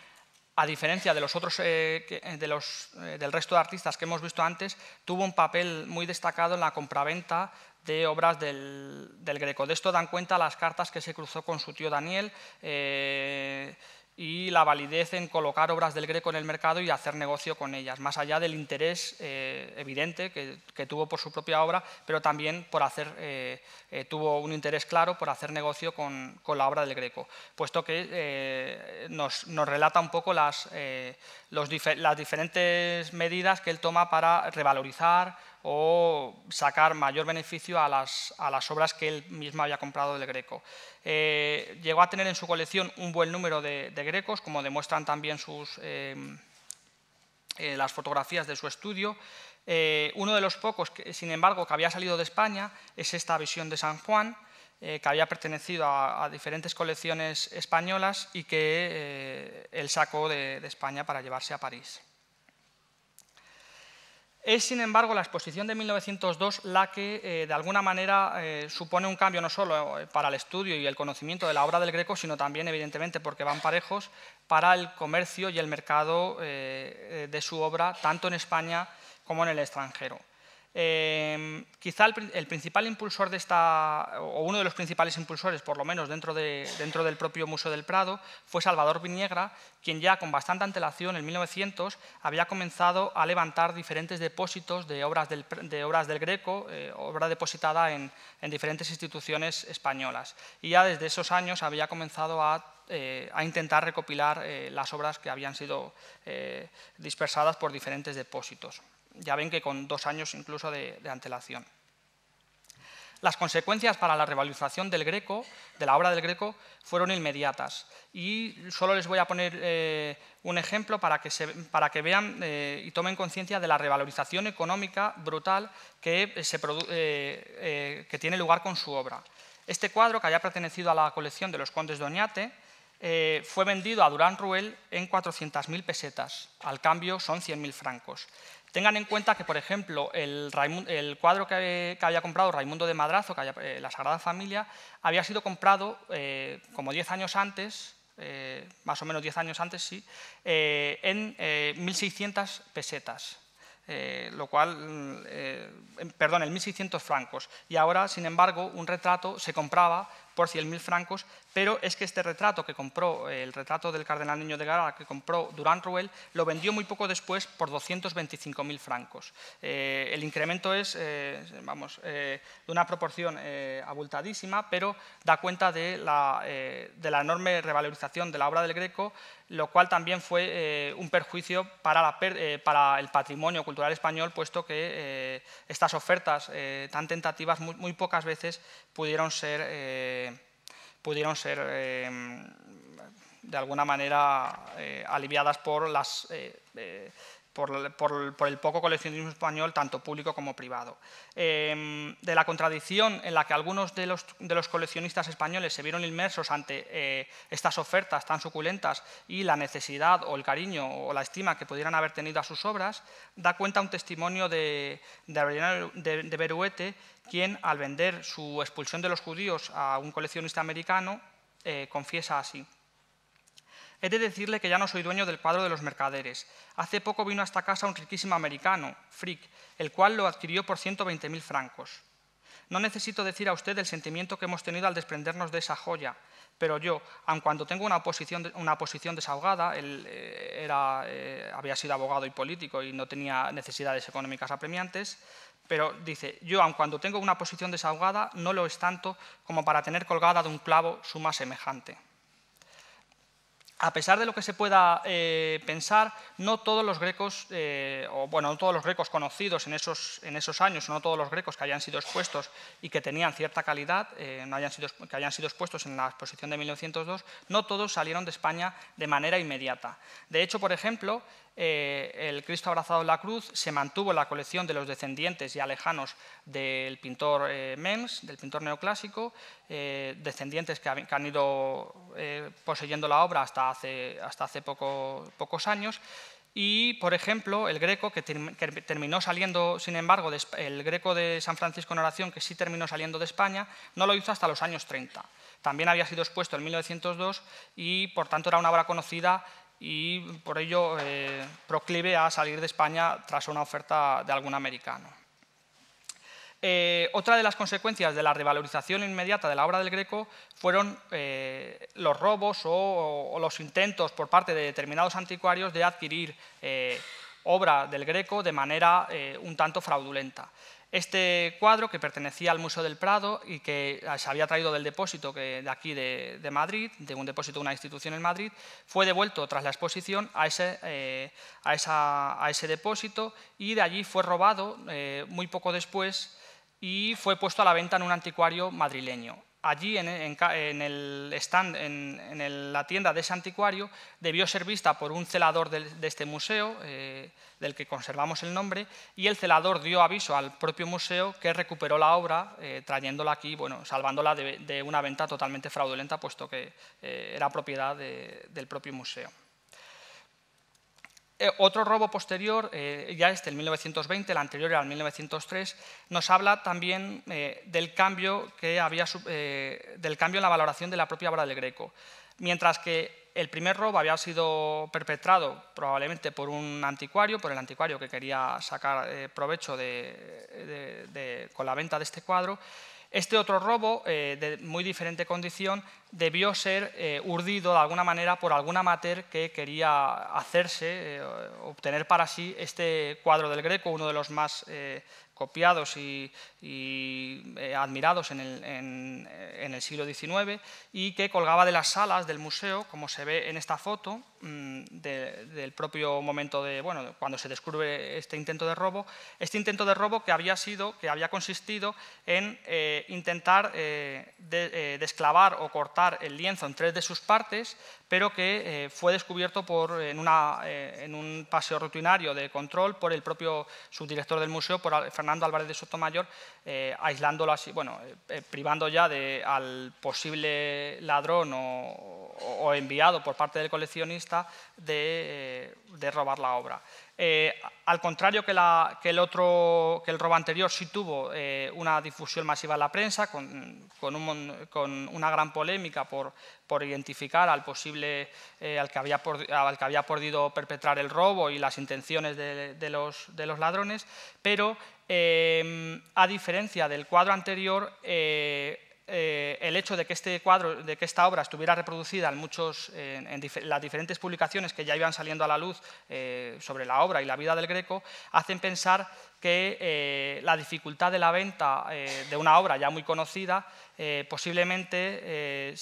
a diferencia de los otros, eh, eh, de los, eh, del resto de artistas que hemos visto antes, tuvo un papel muy destacado en la compraventa de obras del, Greco. De esto dan cuenta las cartas que se cruzó con su tío Daniel y la validez en colocar obras del Greco en el mercado y hacer negocio con ellas, más allá del interés eh, evidente que, tuvo por su propia obra, pero también por hacer, eh, eh, tuvo un interés claro por hacer negocio con, la obra del Greco, puesto que nos, relata un poco las, las diferentes medidas que él toma para revalorizar, o sacar mayor beneficio a las, obras que él mismo había comprado del Greco. Eh, llegó a tener en su colección un buen número de, grecos, como demuestran también sus, eh, eh, las fotografías de su estudio. uno de los pocos, que, sin embargo, que había salido de España es esta visión de San Juan, que había pertenecido a, diferentes colecciones españolas y que él sacó de España para llevarse a París. Es, sin embargo, la exposición de 1902 la que, eh, de alguna manera, eh, supone un cambio no solo eh, para el estudio y el conocimiento de la obra del Greco, sino también, evidentemente, porque van parejos, para el comercio y el mercado de su obra, tanto en España como en el extranjero. Em, quizá el, principal impulsor de esta, o uno de los principales impulsores, por lo menos dentro, del propio Museo del Prado, fue Salvador Viniegra, quien ya con bastante antelación, en 1900, había comenzado a levantar diferentes depósitos de obras del, Greco, eh, obra depositada en, diferentes instituciones españolas. Y ya desde esos años había comenzado a eh, intentar recopilar eh, las obras que habían sido dispersadas por diferentes depósitos ya ven que con dos años incluso de, antelación. Las consecuencias para la revalorización del Greco, de la obra del Greco, fueron inmediatas. Y solo les voy a poner eh, un ejemplo para que, para que vean eh, y tomen conciencia de la revalorización económica brutal que, eh, se que, tiene lugar con su obra. Este cuadro, que había pertenecido a la colección de los condes de Oñate, fue vendido a Durán Ruel en 400.000 pesetas. Al cambio son 100.000 francos. Tengan en cuenta que, por ejemplo, el, cuadro que, había comprado Raimundo de Madrazo, eh, La Sagrada Familia, había sido comprado eh, como 10 años antes, eh, más o menos 10 años antes, sí, en 1.600 pesetas. lo cual, em, perdón, en 1.600 francos. Y ahora, sin embargo, un retrato se compraba por 100.000 francos, pero es que este retrato que compró, eh, el retrato del cardenal Niño de Gara que compró Durán Ruel, lo vendió muy poco después por 225.000 francos. Eh, el incremento es, eh, vamos, de una proporción abultadísima, pero da cuenta de la, enorme revalorización de la obra del Greco, lo cual también fue un perjuicio para, el patrimonio cultural español, puesto que estas ofertas tan tentativas muy, pocas veces pudieron ser pudieron ser em, de alguna manera eh, aliviadas eh, eh, por, el poco coleccionismo español, tanto público como privado. Em, de la contradicción en la que algunos de los, coleccionistas españoles se vieron inmersos ante estas ofertas tan suculentas y la necesidad o el cariño o la estima que pudieran haber tenido a sus obras, da cuenta un testimonio de, de, de Beruete quien al vender su expulsión de los judíos a un coleccionista americano, eh, confiesa así. He de decirle que ya no soy dueño del cuadro de los mercaderes. Hace poco vino a esta casa un riquísimo americano, Frick, el cual lo adquirió por 120.000 francos. No necesito decir a usted el sentimiento que hemos tenido al desprendernos de esa joya, pero yo, aun cuando tengo una posición, desahogada, él eh, eh, había sido abogado y político y no tenía necesidades económicas apremiantes, pero dice, yo aun cuando tengo una posición desahogada, no lo es tanto como para tener colgada de un clavo suma semejante a pesar de lo que se pueda eh, pensar, no todos los grecos, eh, o bueno, no todos los grecos conocidos en esos, años, no todos los grecos que hayan sido expuestos y que tenían cierta calidad, eh, no hayan sido, que hayan sido expuestos en la exposición de 1902, no todos salieron de España de manera inmediata. De hecho, por ejemplo, eh, el Cristo abrazado en la cruz se mantuvo en la colección de los descendientes ya lejanos del pintor eh, Men's del pintor neoclásico, eh, descendientes que, han ido poseyendo la obra hasta hace, hasta hace pocos años. Y, por ejemplo, el greco, que, terminó saliendo, sin embargo, el greco de San Francisco en oración, que sí terminó saliendo de España, no lo hizo hasta los años 30 también había sido expuesto en 1902 y por tanto era una obra conocida y por ello eh, proclive a salir de España tras una oferta de algún americano. Eh, otra de las consecuencias de la revalorización inmediata de la obra del Greco fueron eh, los robos o, los intentos por parte de determinados anticuarios de adquirir obra del Greco de manera un tanto fraudulenta. Este cuadro, que pertenecía al Museo del Prado y que se había traído del depósito de aquí de, Madrid, de un depósito de una institución en Madrid, fue devuelto tras la exposición a ese, eh, depósito y de allí fue robado eh, muy poco después y fue puesto a la venta en un anticuario madrileño allí en, el en, la tienda de ese anticuario, debió ser vista por un celador de, este museo, eh, del que conservamos el nombre, y el celador dio aviso al propio museo que recuperó la obra, eh, trayéndola aquí, bueno, salvándola de, una venta totalmente fraudulenta, puesto que eh, era propiedad del propio museo. Eh, otro robo posterior, eh, ya este, el 1920, el anterior era el 1903, nos habla también eh, del, cambio que había, del cambio en la valoración de la propia obra del Greco. Mientras que el primer robo había sido perpetrado probablemente por un anticuario, por el anticuario que quería sacar provecho de, con la venta de este cuadro, este otro robo, eh, de muy diferente condición, debió ser eh, urdido de alguna manera por algún amateur que quería hacerse, eh, obtener para sí este cuadro del Greco, uno de los más copiados y, eh, admirados en el, eh, siglo XIX y que colgaba de las salas del museo, como se ve en esta foto, mm, del propio momento de, bueno, cuando se descubre este intento de robo, este intento de robo que había sido, que había consistido en eh, intentar desclavar o cortar el lienzo en tres de sus partes pero que eh, fue descubierto por, eh, en, un paseo rutinario de control por el propio subdirector del museo, Fernando Álvarez de Sotomayor, eh, bueno, privando ya de, al posible ladrón o, enviado por parte del coleccionista de, robar la obra. al contrario que, la, el robo anterior sí tuvo una difusión masiva en la prensa, con, con una gran polémica por, por identificar al posible eh, al, que había había podido perpetrar el robo y las intenciones de, los, de los, ladrones, pero em, a diferencia del cuadro anterior, eh, eh, el hecho de que este cuadro, de que esta obra estuviera reproducida en, muchos, en las diferentes publicaciones que ya iban saliendo a la luz sobre la obra y la vida del Greco, hacen pensar que eh, la dificultad de la venta eh, de una obra ya muy conocida eh, posiblemente,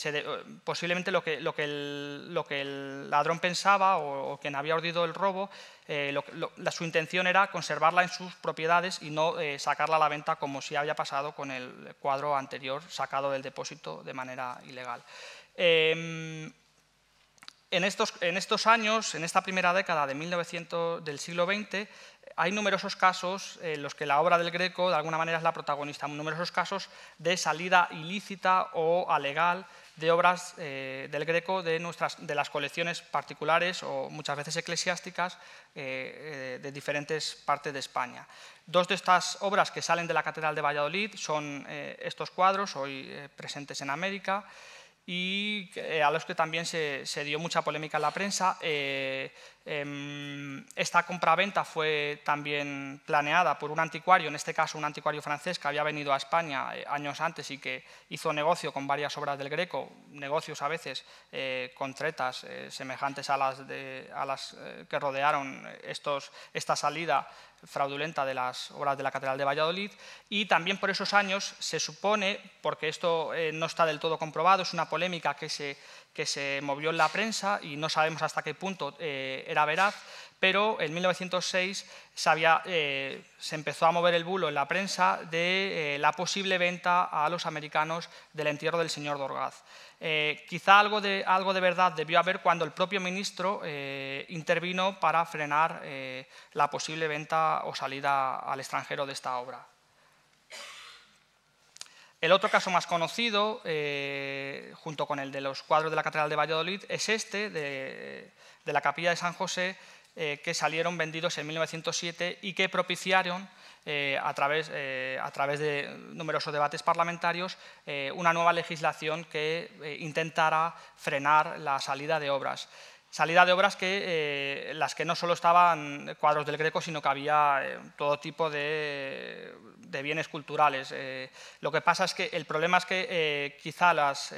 posiblemente lo, que, lo, que el, ladrón pensaba o, quien había ordido el robo, su intención era conservarla en sus propiedades y no sacarla a la venta como si había pasado con el cuadro anterior sacado del depósito de manera ilegal. Em, en estos, años, en esta primera década de 1900, del siglo XX, hay numerosos casos en los que la obra del Greco, de alguna manera, es la protagonista, numerosos casos de salida ilícita o alegal de obras eh, del Greco de, nuestras, de las colecciones particulares o muchas veces eclesiásticas eh, eh, de diferentes partes de España. Dos de estas obras que salen de la Catedral de Valladolid son estos cuadros, hoy presentes en América, y eh, a los que también se, dio mucha polémica en la prensa. Eh, eh, esta compraventa fue también planeada por un anticuario, en este caso un anticuario francés que había venido a España eh, años antes y que hizo negocio con varias obras del Greco, negocios a veces eh, con tretas semejantes a las, las que rodearon estos, esta salida fraudulenta de las obras de la Catedral de Valladolid y también por esos años se supone, porque esto eh, no está del todo comprobado, es una polémica que se, que se movió en la prensa y no sabemos hasta qué punto eh, era veraz, pero en 1906 eh, se, empezó a mover el bulo en la prensa de eh, la posible venta a los americanos del entierro del señor Dorgaz. Eh, quizá algo de, algo de, verdad debió haber cuando el propio ministro intervino para frenar la posible venta o salida al extranjero de esta obra. El otro caso más conocido, junto con el de los cuadros de la Catedral de Valladolid, es este, de, la Capilla de San José, eh, que salieron vendidos en 1907 y que propiciaron, eh, eh, a, través, de numerosos debates parlamentarios, una nueva legislación que intentara frenar la salida de obras salida de obras que, eh, las que no solo estaban cuadros del Greco, sino que había eh, todo tipo de, bienes culturales. Eh, lo que pasa es que el problema es que quizá las,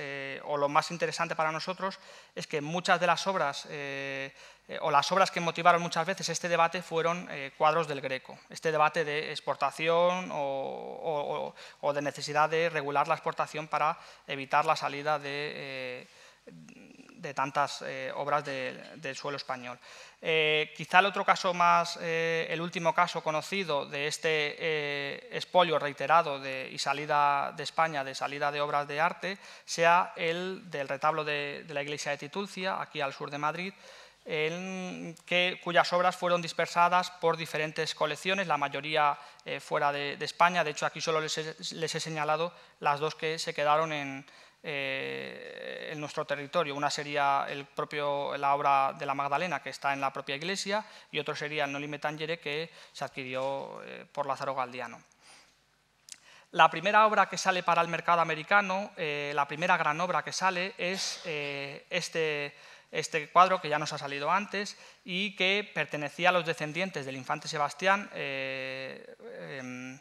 o lo más interesante para nosotros, es que muchas de las obras o las obras que motivaron muchas veces este debate fueron cuadros del Greco, este debate de exportación o, de necesidad de regular la exportación para evitar la salida de, de tantas eh, obras del suelo español. Eh, quizá el otro caso más, eh, el último caso conocido de este expolio reiterado de, y salida de España, de salida de obras de arte, sea el del retablo de, la iglesia de Titulcia, aquí al sur de Madrid, que, cuyas obras fueron dispersadas por diferentes colecciones, la mayoría fuera de, España. De hecho, aquí solo les he, les he, señalado las dos que se quedaron en, eh, en nuestro territorio. Una sería el propio, la obra de la Magdalena, que está en la propia iglesia, y otro sería el Nolime Tangere, que se adquirió eh, por Lázaro Galdiano. La primera obra que sale para el mercado americano, eh, la primera gran obra que sale, es este, este cuadro que ya nos ha salido antes y que pertenecía a los descendientes del infante Sebastián em,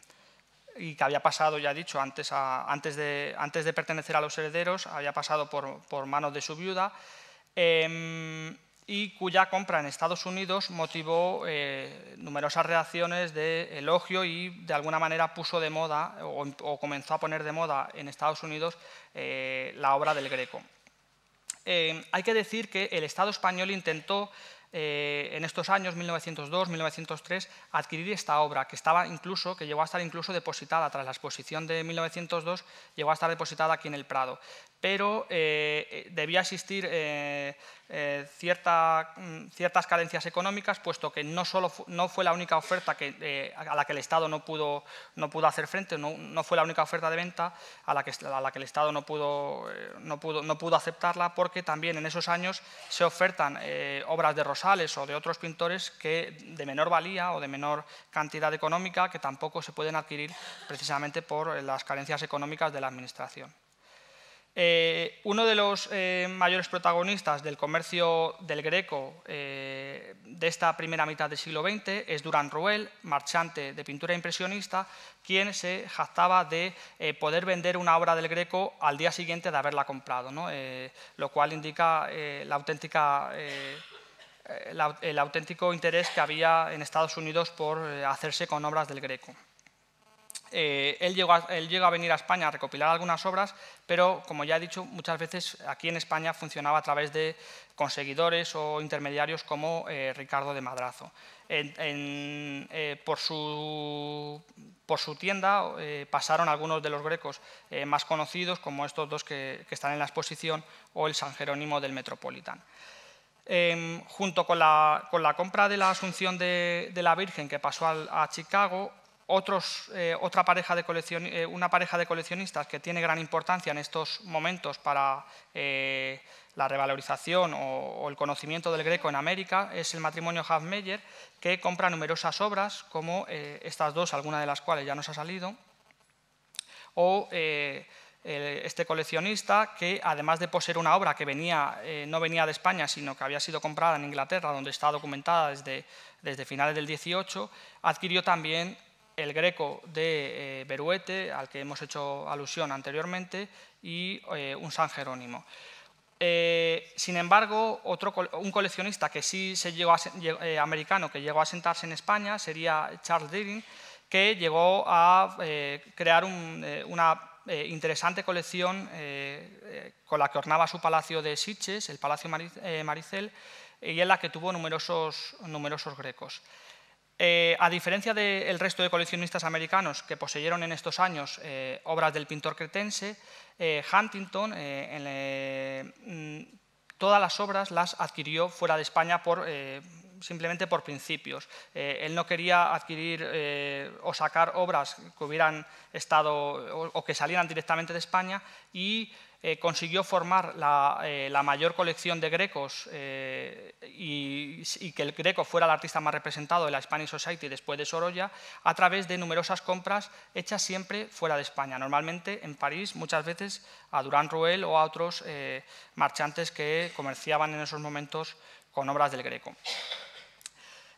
y que había pasado, ya he dicho, antes, antes, de, antes de pertenecer a los herederos, había pasado por, por manos de su viuda, em, y cuya compra en Estados Unidos motivó eh, numerosas reacciones de elogio y de alguna manera puso de moda o, comenzó a poner de moda en Estados Unidos eh, la obra del Greco. Em, hay que decir que el Estado español intentó eh, en estos años, 1902-1903, adquirir esta obra, que estaba incluso, que llegó a estar incluso depositada, tras la exposición de 1902, llegó a estar depositada aquí en el Prado pero eh, eh, debía existir eh, mm, ciertas carencias económicas, puesto que no, solo no fue la única oferta a la que el Estado no pudo, hacer frente, no, fue la única oferta de venta a la que, el Estado no pudo, no pudo aceptarla, porque también en esos años se ofertan obras de Rosales o de otros pintores que de menor valía o de menor cantidad económica que tampoco se pueden adquirir precisamente por las carencias económicas de la Administración. Eh, uno de los eh, mayores protagonistas del comercio del Greco eh, de esta primera mitad del siglo XX es Durán Ruel, marchante de pintura impresionista, quien se jactaba de poder vender una obra del Greco al día siguiente de haberla comprado, lo cual indica el auténtico interés que había en Estados Unidos por hacerse con obras del Greco. Eh, él, llegó a, venir a España a recopilar algunas obras, pero como ya he dicho, muchas veces aquí en España funcionaba a través de conseguidores o intermediarios como eh, Ricardo de Madrazo. Eh, por, su, tienda pasaron algunos de los grecos más conocidos, como estos dos que, están en la exposición, o el San Jerónimo del Metropolitan. Em, junto con la, compra de la Asunción de, la Virgen que pasó a Chicago, otros, eh, otra pareja de eh, una pareja de coleccionistas que tiene gran importancia en estos momentos para eh, la revalorización o, el conocimiento del greco en América es el matrimonio Hafmeyer, que compra numerosas obras, como estas dos, alguna de las cuales ya nos ha salido, o este coleccionista que además de poseer una obra que venía, no venía de España, sino que había sido comprada en Inglaterra, donde está documentada desde, desde finales del 18, adquirió también el Greco de eh, Beruete, al que hemos hecho alusión anteriormente, y eh, un San Jerónimo. Eh, sin embargo, otro, un coleccionista que sí se llegó a, americano que llegó a sentarse en España sería Charles Deering, que llegó a crear una interesante colección con la que ornaba su palacio de Sitges, el Palacio Maricel, y en la que tuvo numerosos, numerosos grecos. Eh, a diferencia del resto de coleccionistas americanos que poseyeron en estos años eh, obras del pintor cretense, eh, Huntington mm, todas las obras las adquirió fuera de España simplemente por principios. él no quería adquirir o sacar obras que hubieran estado o, o que salieran directamente de España y eh, consiguió formar eh, la, mayor colección de grecos eh, y, que el greco fuera el artista más representado de la Spanish Society después de Sorolla, a través de numerosas compras hechas siempre fuera de España, normalmente en París, muchas veces a Durán Ruel o a otros marchantes que comerciaban en esos momentos con obras del greco.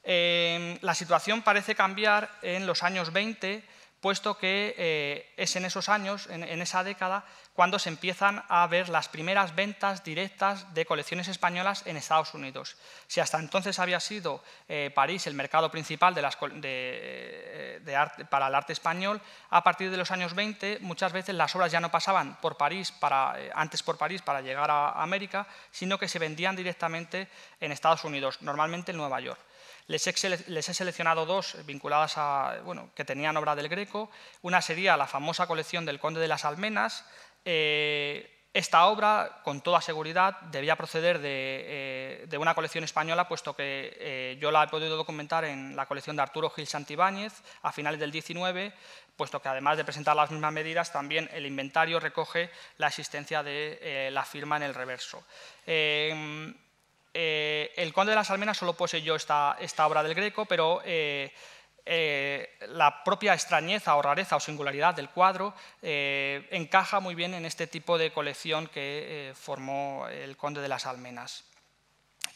la situación parece cambiar en los años 20 puesto que eh, es en esos años, en, esa década, cuando se empiezan a ver las primeras ventas directas de colecciones españolas en Estados Unidos. Si hasta entonces había sido eh, París el mercado principal eh, para el arte español, a partir de los años 20 muchas veces las obras ya no pasaban por París antes por París para llegar a América, sino que se vendían directamente en Estados Unidos, normalmente en Nueva York. Les he, seleccionado dos vinculadas a, bueno, que tenían obra del Greco. Una sería la famosa colección del Conde de las Almenas. Eh, esta obra, con toda seguridad, debía proceder de, eh, una colección española, puesto que eh, yo la he podido documentar en la colección de Arturo Gil Santibáñez a finales del 19, puesto que además de presentar las mismas medidas, también el inventario recoge la existencia de la firma en el reverso. Eh, el Conde de las Almenas solo poseyó esta, esta obra del Greco, pero eh, eh, la propia extrañeza o rareza o singularidad del cuadro encaja muy bien en este tipo de colección que formó el Conde de las Almenas.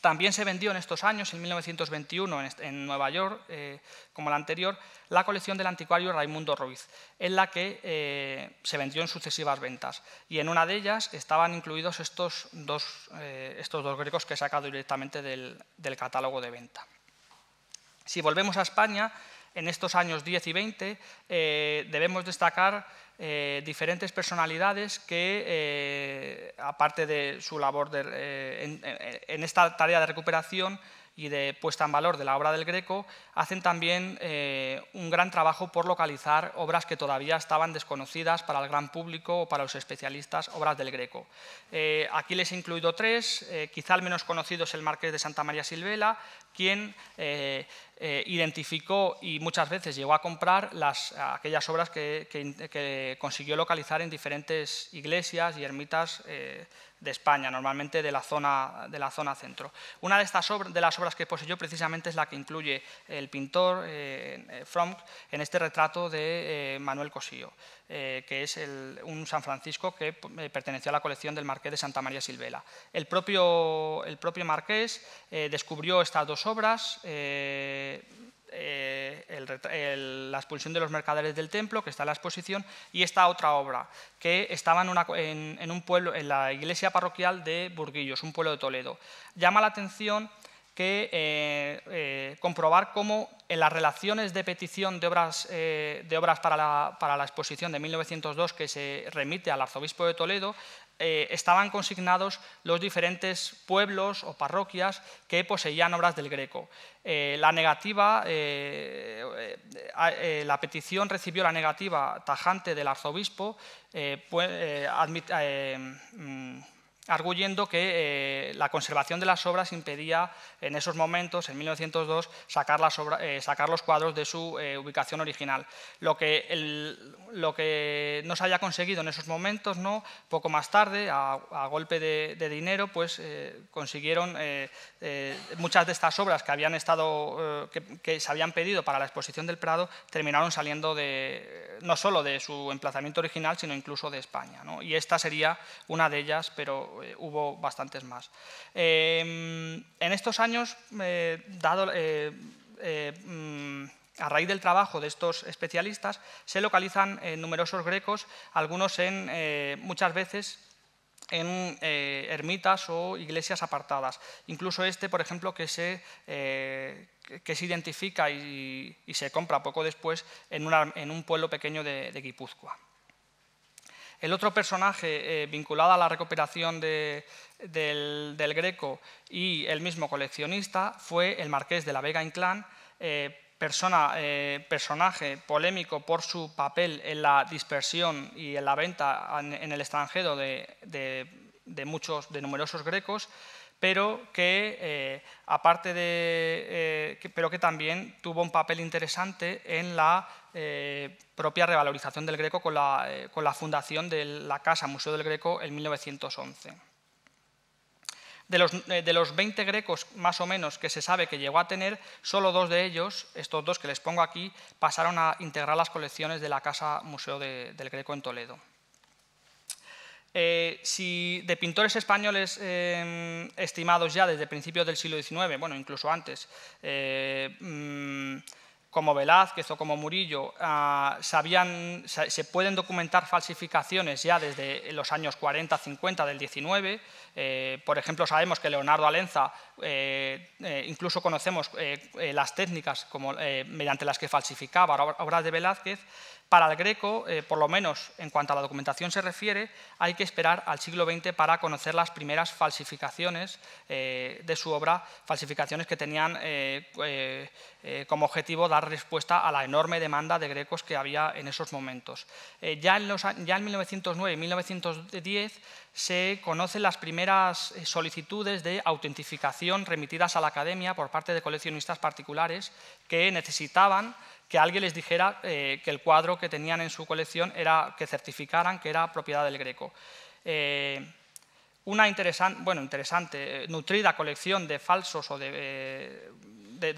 También se vendió en estos años, en 1921, en Nueva York, eh, como la anterior, la colección del anticuario Raimundo Ruiz, en la que eh, se vendió en sucesivas ventas. Y en una de ellas estaban incluidos estos dos, griegos eh, que he sacado directamente del, del catálogo de venta. Si volvemos a España, en estos años 10 y 20, debemos destacar eh, diferentes personalidades que, eh, aparte de su labor eh, en, en, esta tarea de recuperación y de puesta en valor de la obra del Greco, hacen también un gran trabajo por localizar obras que todavía estaban desconocidas para el gran público o para los especialistas, obras del Greco. aquí les he incluido tres, quizá el menos conocido es el Marqués de Santa María Silvela, quien eh, identificó y muchas veces llegó a comprar aquellas obras que, consiguió localizar en diferentes iglesias y ermitas eh, de España, normalmente de la zona, de la zona centro. Una de, las obras que poseyó precisamente es la que incluye el pintor eh, Fromm en este retrato de Manuel Cosío. Eh, que es un San Francisco que eh, perteneció a la colección del marqués de Santa María Silvela. El propio, el propio marqués eh, descubrió estas dos obras. la expulsión de los mercaderes del templo, que está en la exposición, y esta otra obra, que estaba en, en, un pueblo, en la iglesia parroquial de Burguillos, un pueblo de Toledo. Llama la atención que eh, eh, comprobar cómo en las relaciones de petición de obras, eh, de obras para, la, exposición de 1902 que se remite al arzobispo de Toledo, estaban consignados los diferentes pueblos o parroquias que poseían obras del Greco. la negativa, la petición recibió la negativa tajante del arzobispo, pues, arguyendo que eh, la conservación de las obras impedía en esos momentos, en 1902, sacar, eh, sacar los cuadros de su eh, ubicación original. Lo que, no se haya conseguido en esos momentos, ¿no? poco más tarde, a, golpe de, dinero, pues consiguieron muchas de estas obras que, habían estado, que, se habían pedido para la exposición del Prado, terminaron saliendo de, no solo de su emplazamiento original, sino incluso de España. Y esta sería una de ellas, pero eh, hubo bastantes más. Em, en estos años, eh, dado, eh, mm, a raíz del trabajo de estos especialistas, se localizan numerosos grecos, algunos en, muchas veces en ermitas o iglesias apartadas. Incluso este, por ejemplo, que se, que se identifica y, se compra poco después en, en un pueblo pequeño de Guipúzcoa. El otro personaje eh, vinculado a la recuperación del, Greco y el mismo coleccionista fue el marqués de la Vega Inclán, eh, persona, eh, personaje polémico por su papel en la dispersión y en la venta en, el extranjero de, muchos, de numerosos grecos pero que, eh, aparte eh, pero que también tuvo un papel interesante en la eh, propia revalorización del Greco con la, fundación de la Casa Museo del Greco en 1911. De los, de los, 20 grecos más o menos que se sabe que llegó a tener, solo dos de ellos, estos dos que les pongo aquí, pasaron a integrar las colecciones de la Casa Museo del Greco en Toledo. Eh, si de pintores españoles eh, estimados ya desde principios del siglo XIX, bueno, incluso antes, eh, mm, como Velázquez o como Murillo, ah, se pueden documentar falsificaciones ya desde los años 40-50 del XIX, por ejemplo, sabemos que Leonardo Alenza, incluso conocemos las técnicas mediante las que falsificaba obras de Velázquez, para el greco, eh, por lo menos en cuanto a la documentación se refiere, hay que esperar al siglo XX para conocer las primeras falsificaciones eh, de su obra, falsificaciones que tenían eh, como objetivo dar respuesta a la enorme demanda de grecos que había en esos momentos. ya, en ya en 1909 y 1910 se conocen las primeras solicitudes de autentificación remitidas a la academia por parte de coleccionistas particulares que necesitaban que alguien les dijera eh, que el cuadro que tenían en su colección era que certificaran que era propiedad del Greco. Eh, una interesan, bueno, interesante, eh, nutrida colección de falsos o de,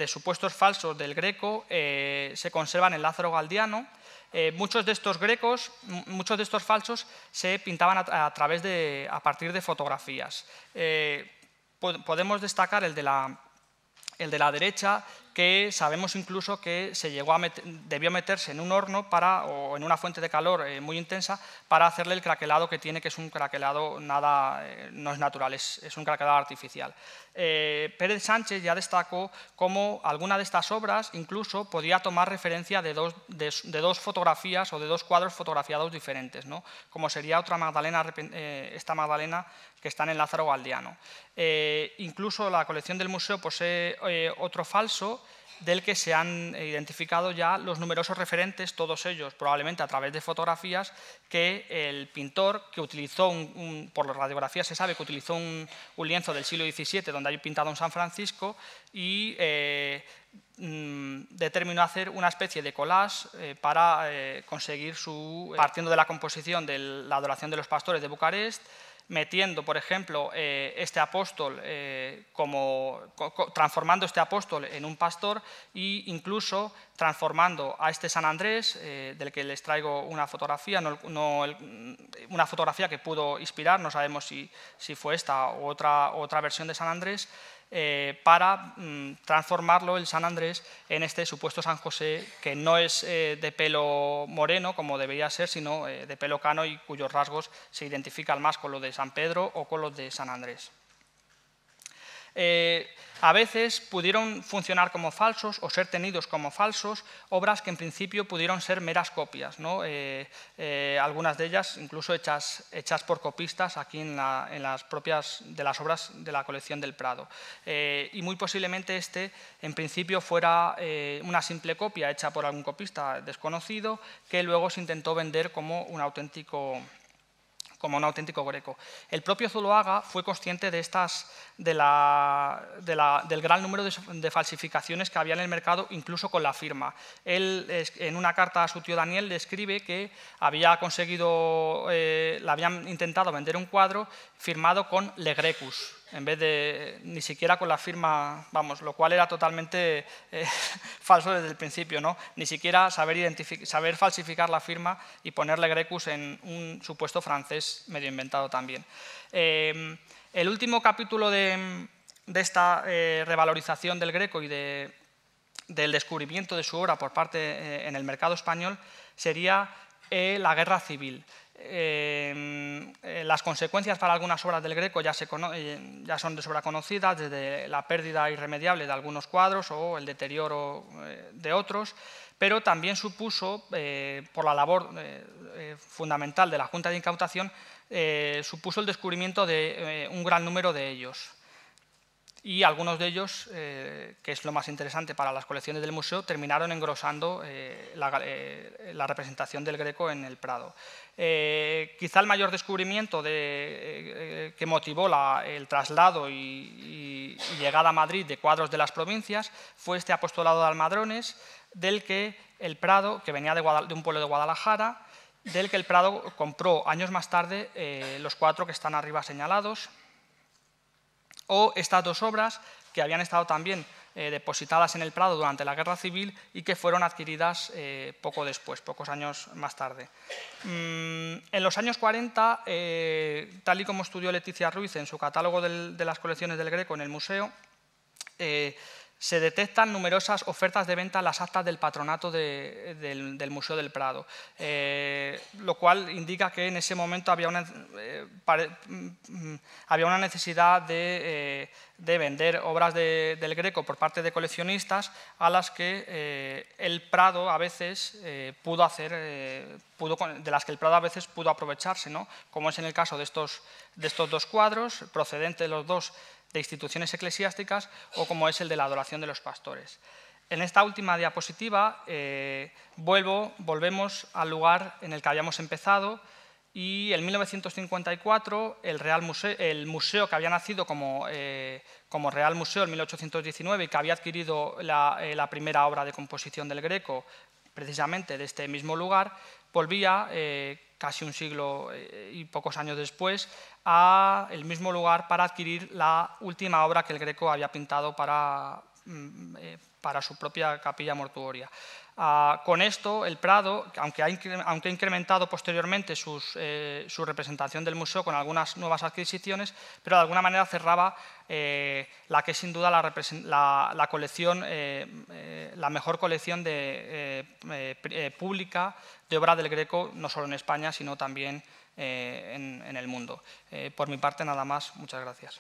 supuestos falsos del Greco se conservan en Lázaro Galdiano. muchos de estos grecos, muchos de estos falsos se pintaban a, través de, a partir de fotografías. podemos destacar el de el de la derecha, que sabemos incluso que se llegó a debió meterse en un horno para, o en una fuente de calor eh, muy intensa para hacerle el craquelado que tiene, que es un craquelado nada, eh, no es natural, es, es un craquelado artificial. Eh, Pérez Sánchez ya destacó cómo alguna de estas obras incluso podía tomar referencia de dos, dos fotografías o de dos cuadros fotografiados diferentes, como sería otra Magdalena, esta Magdalena que están en Lázaro Galdiano. Eh, incluso la colección del museo posee eh, otro falso del que se han identificado ya los numerosos referentes, todos ellos probablemente a través de fotografías, que el pintor, que utilizó, un, por las radiografías se sabe que utilizó un, lienzo del siglo XVII donde hay pintado un San Francisco y eh, mm, determinó hacer una especie de collage para conseguir su, partiendo de la composición de la adoración de los pastores de Bucarest, metiendo, por ejemplo, eh, este apóstol eh, como transformando este apóstol en un pastor e incluso transformando a este San Andrés, eh, del que les traigo una fotografía, una fotografía que pudo inspirar, no sabemos si, fue esta o otra, otra versión de San Andrés, eh, para mm, transformarlo el San Andrés en este supuesto San José que no es eh, de pelo moreno como debería ser, sino eh, de pelo cano y cuyos rasgos se identifican más con los de San Pedro o con los de San Andrés. Eh, a veces pudieron funcionar como falsos o ser tenidos como falsos, obras que en principio pudieron ser meras copias, ¿no? Eh, eh, algunas de ellas incluso hechas, hechas por copistas aquí en, las propias de las obras de la colección del Prado. y muy posiblemente este en principio fuera una simple copia hecha por algún copista desconocido que luego se intentó vender como un auténtico como un auténtico greco. El propio Zuloaga fue consciente de estas, del gran número de, falsificaciones que había en el mercado, incluso con la firma. Él, en una carta a su tío Daniel, describe que había conseguido, eh, le habían intentado vender un cuadro firmado con Legrecus, en vez de ni siquiera con la firma, vamos, lo cual era totalmente eh, falso desde el principio, ¿no? Ni siquiera saber, falsificar la firma y ponerle Grecus en un supuesto francés medio inventado también. Eh, el último capítulo de, esta eh, revalorización del Greco y del descubrimiento de su obra por parte en el mercado español sería la guerra civil. Eh, mm, eh, las consecuencias para algunas obras del Greco eh, ya, son de sobra conocidas, desde la pérdida irremediable de algunos cuadros o el deterioro de otros, pero también supuso, por la labor fundamental de la Junta de Incautación, supuso el descubrimiento de un gran número de ellos. Y algunos de ellos, que es lo más interesante para las colecciones del museo, terminaron engrosando la representación del Greco en el Prado. Eh, quizá el mayor descubrimiento eh, eh, que motivó el traslado y, llegada a Madrid de cuadros de las provincias fue este apostolado de Almadrones, del que el Prado, que venía de, un pueblo de Guadalajara, del que el Prado compró años más tarde los cuatro que están arriba señalados, o estas dos obras que habían estado también eh, depositadas en el Prado durante la Guerra Civil y que fueron adquiridas eh, poco después, pocos años más tarde. Mm, en los años 40, eh, tal y como estudió Leticia Ruiz en su catálogo de las colecciones del Greco en el museo, se detectan numerosas ofertas de venta a las actas del patronato del, Museo del Prado, eh, lo cual indica que en ese momento había una, eh, mm, había una necesidad de, eh, vender obras del Greco por parte de coleccionistas a las que el Prado a veces pudo hacer, pudo, de las que el Prado a veces pudo aprovecharse, ¿no? como es en el caso de estos, de estos dos cuadros, procedentes de los dos de instituciones eclesiásticas o como es el de la adoración de los pastores. En esta última diapositiva eh, vuelvo, volvemos al lugar en el que habíamos empezado y en 1954 el, Real Museo, el museo que había nacido como, eh, como, Real Museo en 1819 y que había adquirido eh, la primera obra de composición del Greco precisamente de este mismo lugar, volvía eh, casi un siglo eh, y pocos años después a el mismo lugar para adquirir la última obra que el Greco había pintado para, mm, eh, para su propia capilla mortuoria. Ah, con esto, el Prado, aunque ha, aunque incrementado posteriormente sus, su representación del museo con algunas nuevas adquisiciones, pero de alguna manera cerraba la que sin duda la, la, colección, la mejor colección de, pública de obra del Greco, no solo en España, sino también eh, en, el mundo. Eh, por mi parte, nada más. Muchas gracias.